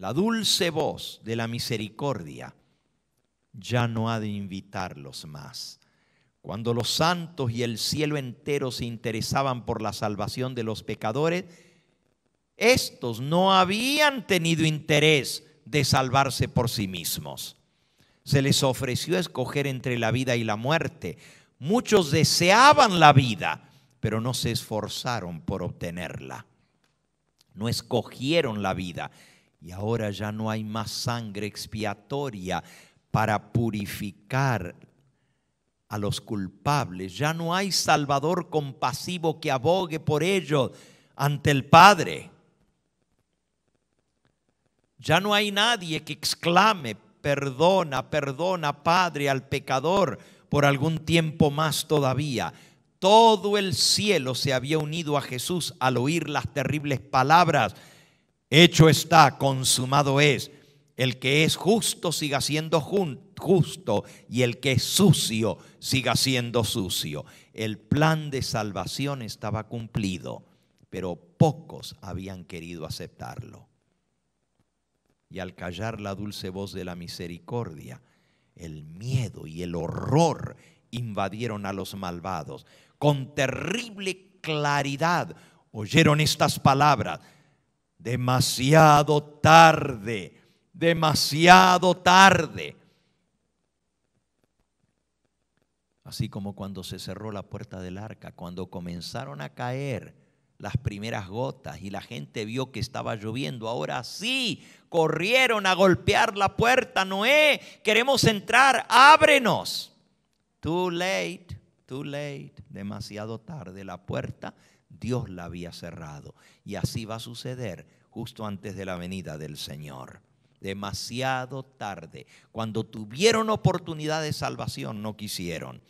la dulce voz de la misericordia, ya no ha de invitarlos más. Cuando los santos y el cielo entero se interesaban por la salvación de los pecadores, estos no habían tenido interés de salvarse por sí mismos. Se les ofreció escoger entre la vida y la muerte. Muchos deseaban la vida, pero no se esforzaron por obtenerla. No escogieron la vida, y ahora ya no hay más sangre expiatoria para purificar a los culpables. Ya no hay Salvador compasivo que abogue por ellos ante el Padre. Ya no hay nadie que exclame, perdona, perdona, Padre, al pecador por algún tiempo más todavía. Todo el cielo se había unido a Jesús al oír las terribles palabras Hecho está, consumado es. El que es justo siga siendo justo y el que es sucio siga siendo sucio. El plan de salvación estaba cumplido, pero pocos habían querido aceptarlo. Y al callar la dulce voz de la misericordia, el miedo y el horror invadieron a los malvados. Con terrible claridad oyeron estas palabras demasiado tarde, demasiado tarde. Así como cuando se cerró la puerta del arca, cuando comenzaron a caer las primeras gotas y la gente vio que estaba lloviendo. Ahora sí, corrieron a golpear la puerta. Noé, queremos entrar, ábrenos. Too late, too late, demasiado tarde. La puerta Dios la había cerrado. Y así va a suceder justo antes de la venida del Señor. Demasiado tarde. Cuando tuvieron oportunidad de salvación, no quisieron.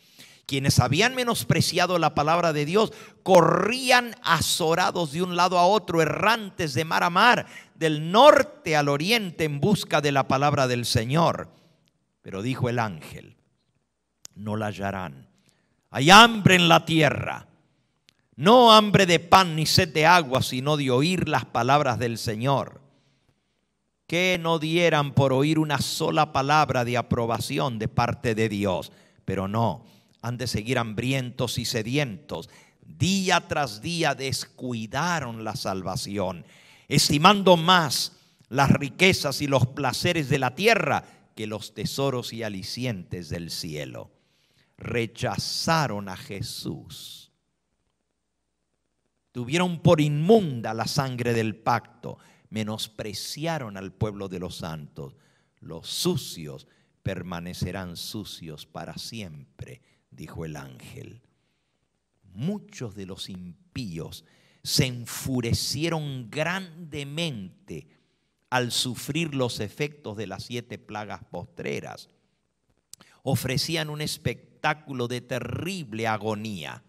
Quienes habían menospreciado la palabra de Dios corrían azorados de un lado a otro, errantes de mar a mar, del norte al oriente en busca de la palabra del Señor. Pero dijo el ángel, no la hallarán. Hay hambre en la tierra no hambre de pan ni sed de agua, sino de oír las palabras del Señor. Que no dieran por oír una sola palabra de aprobación de parte de Dios. Pero no, han de seguir hambrientos y sedientos. Día tras día descuidaron la salvación, estimando más las riquezas y los placeres de la tierra que los tesoros y alicientes del cielo. Rechazaron a Jesús Tuvieron por inmunda la sangre del pacto. Menospreciaron al pueblo de los santos. Los sucios permanecerán sucios para siempre, dijo el ángel. Muchos de los impíos se enfurecieron grandemente al sufrir los efectos de las siete plagas postreras. Ofrecían un espectáculo de terrible agonía.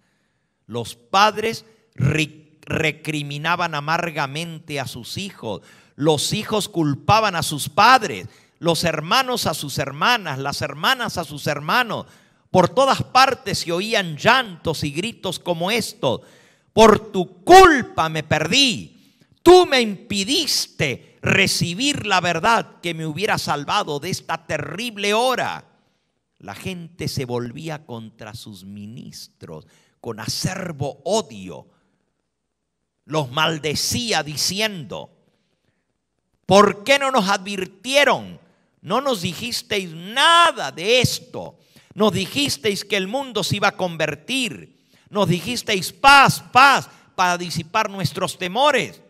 Los padres recriminaban amargamente a sus hijos, los hijos culpaban a sus padres, los hermanos a sus hermanas, las hermanas a sus hermanos. Por todas partes se oían llantos y gritos como estos. Por tu culpa me perdí. Tú me impidiste recibir la verdad que me hubiera salvado de esta terrible hora. La gente se volvía contra sus ministros con acerbo odio los maldecía diciendo, ¿por qué no nos advirtieron? No nos dijisteis nada de esto. Nos dijisteis que el mundo se iba a convertir. Nos dijisteis paz, paz, para disipar nuestros temores.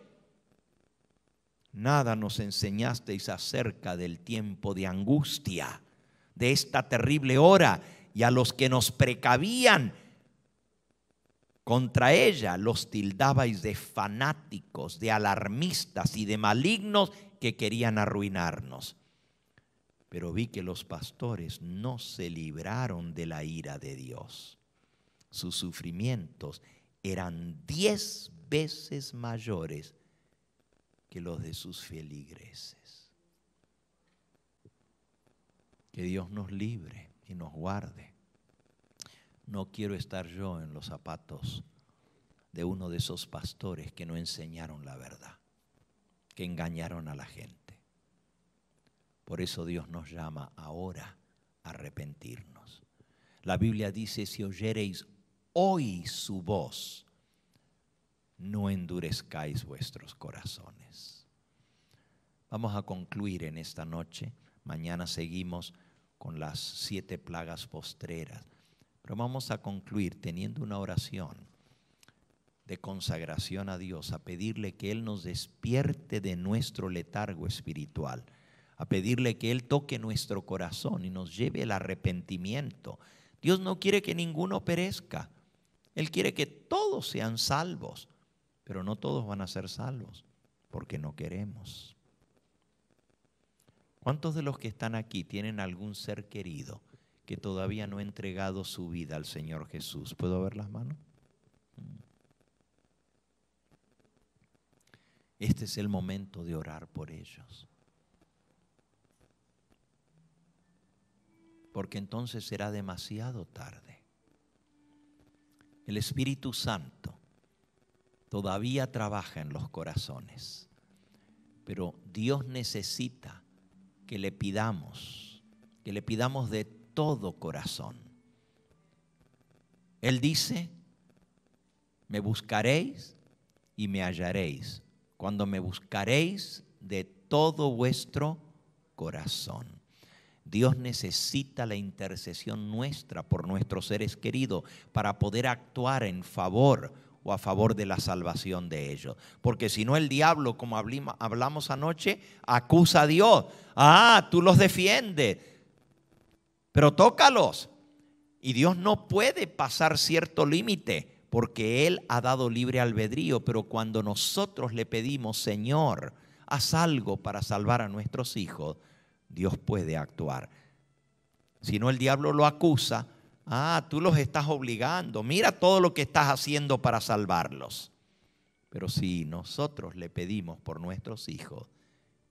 Nada nos enseñasteis acerca del tiempo de angustia, de esta terrible hora, y a los que nos precavían contra ella los tildabais de fanáticos, de alarmistas y de malignos que querían arruinarnos. Pero vi que los pastores no se libraron de la ira de Dios. Sus sufrimientos eran diez veces mayores que los de sus feligreses. Que Dios nos libre y nos guarde. No quiero estar yo en los zapatos de uno de esos pastores que no enseñaron la verdad, que engañaron a la gente. Por eso Dios nos llama ahora a arrepentirnos. La Biblia dice, si oyereis hoy su voz, no endurezcáis vuestros corazones. Vamos a concluir en esta noche. Mañana seguimos con las siete plagas postreras. Pero vamos a concluir teniendo una oración de consagración a Dios, a pedirle que Él nos despierte de nuestro letargo espiritual, a pedirle que Él toque nuestro corazón y nos lleve el arrepentimiento. Dios no quiere que ninguno perezca, Él quiere que todos sean salvos, pero no todos van a ser salvos porque no queremos. ¿Cuántos de los que están aquí tienen algún ser querido? que todavía no ha entregado su vida al Señor Jesús? ¿Puedo ver las manos? Mm. Este es el momento de orar por ellos. Porque entonces será demasiado tarde. El Espíritu Santo todavía trabaja en los corazones. Pero Dios necesita que le pidamos, que le pidamos de todo corazón. Él dice, me buscaréis y me hallaréis, cuando me buscaréis de todo vuestro corazón. Dios necesita la intercesión nuestra por nuestros seres queridos para poder actuar en favor o a favor de la salvación de ellos. Porque si no el diablo, como hablamos anoche, acusa a Dios. Ah, tú los defiendes pero tócalos. Y Dios no puede pasar cierto límite porque Él ha dado libre albedrío, pero cuando nosotros le pedimos, Señor, haz algo para salvar a nuestros hijos, Dios puede actuar. Si no, el diablo lo acusa. Ah, tú los estás obligando. Mira todo lo que estás haciendo para salvarlos. Pero si nosotros le pedimos por nuestros hijos,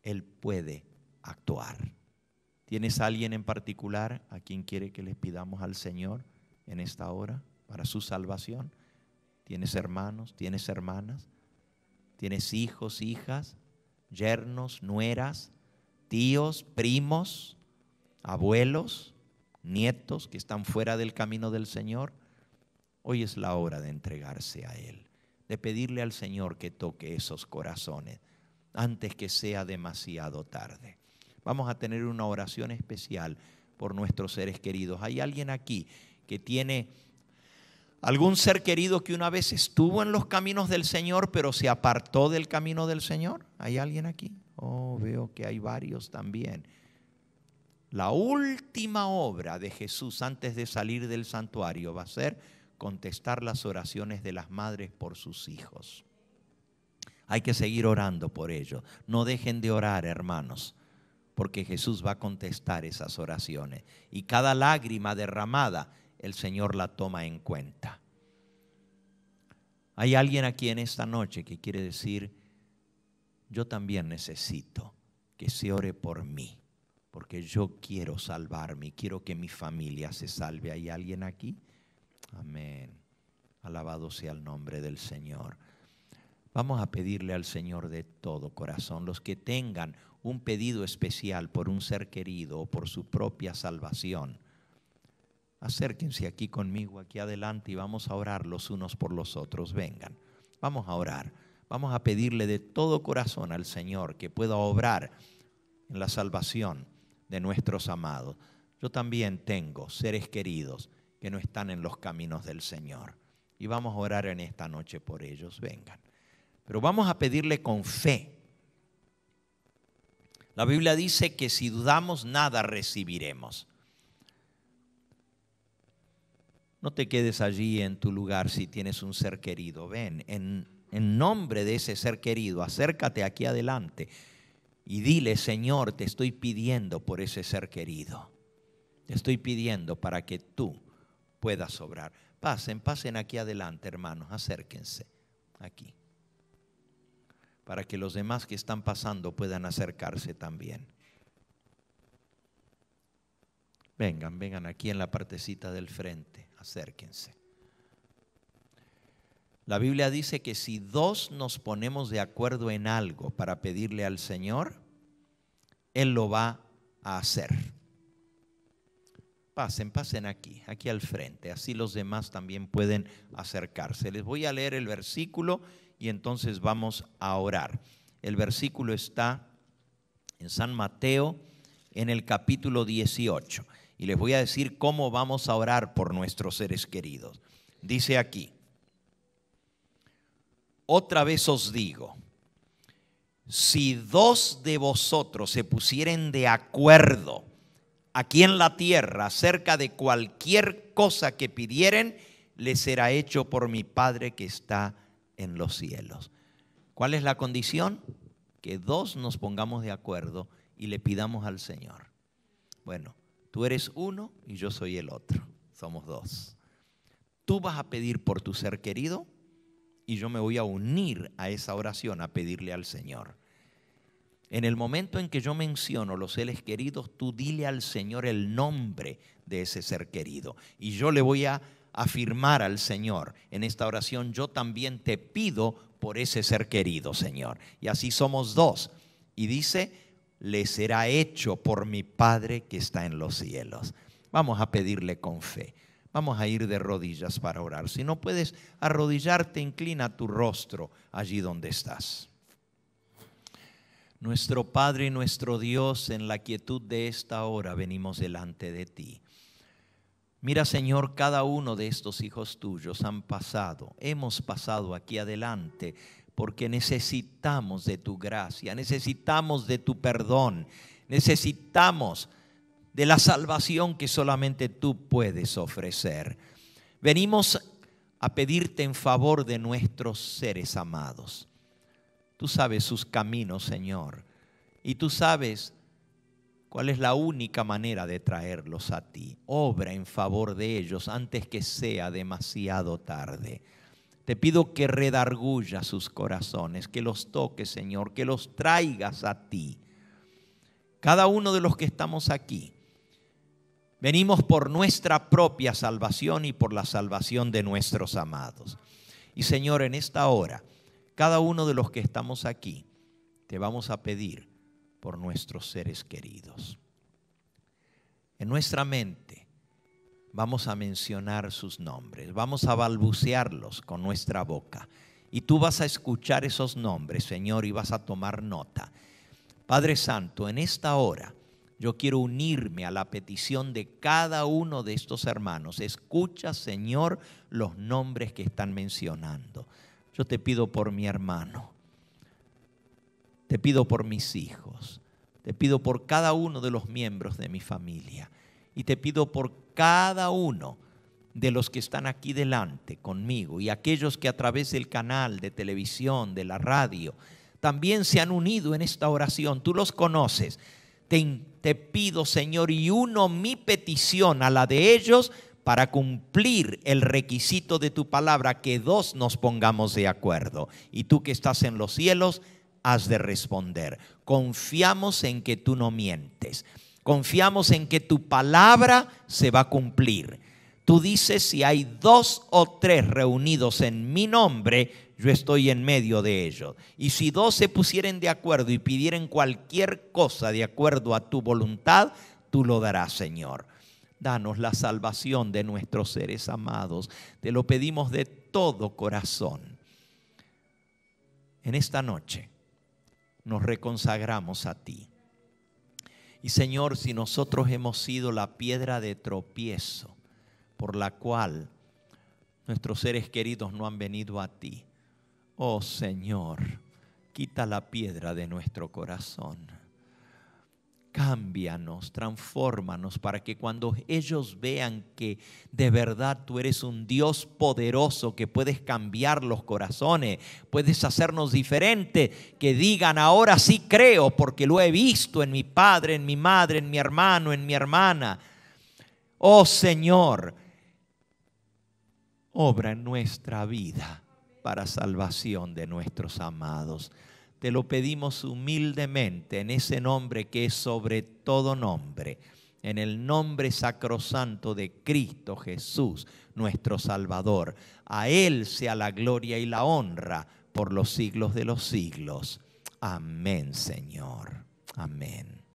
Él puede actuar. ¿Tienes alguien en particular a quien quiere que le pidamos al Señor en esta hora para su salvación? ¿Tienes hermanos? ¿Tienes hermanas? ¿Tienes hijos, hijas, yernos, nueras, tíos, primos, abuelos, nietos que están fuera del camino del Señor? Hoy es la hora de entregarse a Él, de pedirle al Señor que toque esos corazones antes que sea demasiado tarde. Vamos a tener una oración especial por nuestros seres queridos. ¿Hay alguien aquí que tiene algún ser querido que una vez estuvo en los caminos del Señor, pero se apartó del camino del Señor? ¿Hay alguien aquí? Oh, veo que hay varios también. La última obra de Jesús antes de salir del santuario va a ser contestar las oraciones de las madres por sus hijos. Hay que seguir orando por ellos. No dejen de orar, hermanos porque Jesús va a contestar esas oraciones. Y cada lágrima derramada, el Señor la toma en cuenta. Hay alguien aquí en esta noche que quiere decir, yo también necesito que se ore por mí, porque yo quiero salvarme quiero que mi familia se salve. ¿Hay alguien aquí? Amén. Alabado sea el nombre del Señor. Vamos a pedirle al Señor de todo corazón, los que tengan un pedido especial por un ser querido o por su propia salvación. Acérquense aquí conmigo, aquí adelante, y vamos a orar los unos por los otros. Vengan, vamos a orar. Vamos a pedirle de todo corazón al Señor que pueda obrar en la salvación de nuestros amados. Yo también tengo seres queridos que no están en los caminos del Señor. Y vamos a orar en esta noche por ellos. Vengan. Pero vamos a pedirle con fe. La Biblia dice que si dudamos nada recibiremos. No te quedes allí en tu lugar si tienes un ser querido. Ven, en, nombre de ese ser querido, acércate aquí adelante y dile, Señor, te estoy pidiendo por ese ser querido. Te estoy pidiendo para que tú puedas obrar. Pasen, pasen aquí adelante, hermanos, acérquense aquí para que los demás que están pasando puedan acercarse también. Vengan, vengan aquí en la partecita del frente, acérquense. La Biblia dice que si dos nos ponemos de acuerdo en algo para pedirle al Señor, Él lo va a hacer. Pasen, pasen aquí, aquí al frente, así los demás también pueden acercarse. Les voy a leer el versículo y entonces vamos a orar. El versículo está en San Mateo en el capítulo 18 y les voy a decir cómo vamos a orar por nuestros seres queridos. Dice aquí, otra vez os digo, si dos de vosotros se pusieren de acuerdo aquí en la tierra acerca de cualquier cosa que pidieren, les será hecho por mi Padre que está en los cielos. ¿Cuál es la condición? Que dos nos pongamos de acuerdo y le pidamos al Señor. Bueno, tú eres uno y yo soy el otro. Somos dos. Tú vas a pedir por tu ser querido y yo me voy a unir a esa oración a pedirle al Señor. En el momento en que yo menciono los seres queridos, tú dile al Señor el nombre de ese ser querido. Y yo le voy a afirmar al Señor. En esta oración yo también te pido por ese ser querido, Señor. Y así somos dos. Y dice, le será hecho por mi Padre que está en los cielos. Vamos a pedirle con fe. Vamos a ir de rodillas para orar. Si no puedes arrodillarte, inclina tu rostro allí donde estás. Nuestro Padre y nuestro Dios, en la quietud de esta hora venimos delante de ti Mira, Señor, cada uno de estos hijos tuyos han pasado, hemos pasado aquí adelante, porque necesitamos de tu gracia, necesitamos de tu perdón, necesitamos de la salvación que solamente tú puedes ofrecer. Venimos a pedirte en favor de nuestros seres amados. Tú sabes sus caminos, Señor, y tú sabes ¿Cuál es la única manera de traerlos a ti? Obra en favor de ellos antes que sea demasiado tarde. Te pido que redarguyas sus corazones, que los toques, Señor, que los traigas a ti. Cada uno de los que estamos aquí, venimos por nuestra propia salvación y por la salvación de nuestros amados. Y Señor, en esta hora, cada uno de los que estamos aquí, te vamos a pedir por nuestros seres queridos. En nuestra mente vamos a mencionar sus nombres, vamos a balbucearlos con nuestra boca. Y tú vas a escuchar esos nombres, Señor, y vas a tomar nota. Padre Santo, en esta hora yo quiero unirme a la petición de cada uno de estos hermanos. Escucha, Señor, los nombres que están mencionando. Yo te pido por mi hermano. Te pido por mis hijos. Te pido por cada uno de los miembros de mi familia. Y te pido por cada uno de los que están aquí delante conmigo y aquellos que a través del canal de televisión, de la radio, también se han unido en esta oración. Tú los conoces. Te, te pido, Señor, y uno mi petición a la de ellos para cumplir el requisito de tu palabra, que dos nos pongamos de acuerdo. Y tú que estás en los cielos, has de responder. Confiamos en que tú no mientes. Confiamos en que tu palabra se va a cumplir. Tú dices, si hay dos o tres reunidos en mi nombre, yo estoy en medio de ellos. Y si dos se pusieren de acuerdo y pidieren cualquier cosa de acuerdo a tu voluntad, tú lo darás, Señor. Danos la salvación de nuestros seres amados. Te lo pedimos de todo corazón. En esta noche nos reconsagramos a ti. Y Señor, si nosotros hemos sido la piedra de tropiezo por la cual nuestros seres queridos no han venido a ti, oh Señor, quita la piedra de nuestro corazón cámbianos, transfórmanos para que cuando ellos vean que de verdad tú eres un Dios poderoso que puedes cambiar los corazones, puedes hacernos diferente, que digan ahora sí creo porque lo he visto en mi padre, en mi madre, en mi hermano, en mi hermana. Oh Señor, obra en nuestra vida para salvación de nuestros amados. Te lo pedimos humildemente en ese nombre que es sobre todo nombre, en el nombre sacrosanto de Cristo Jesús, nuestro Salvador. A Él sea la gloria y la honra por los siglos de los siglos. Amén, Señor. Amén.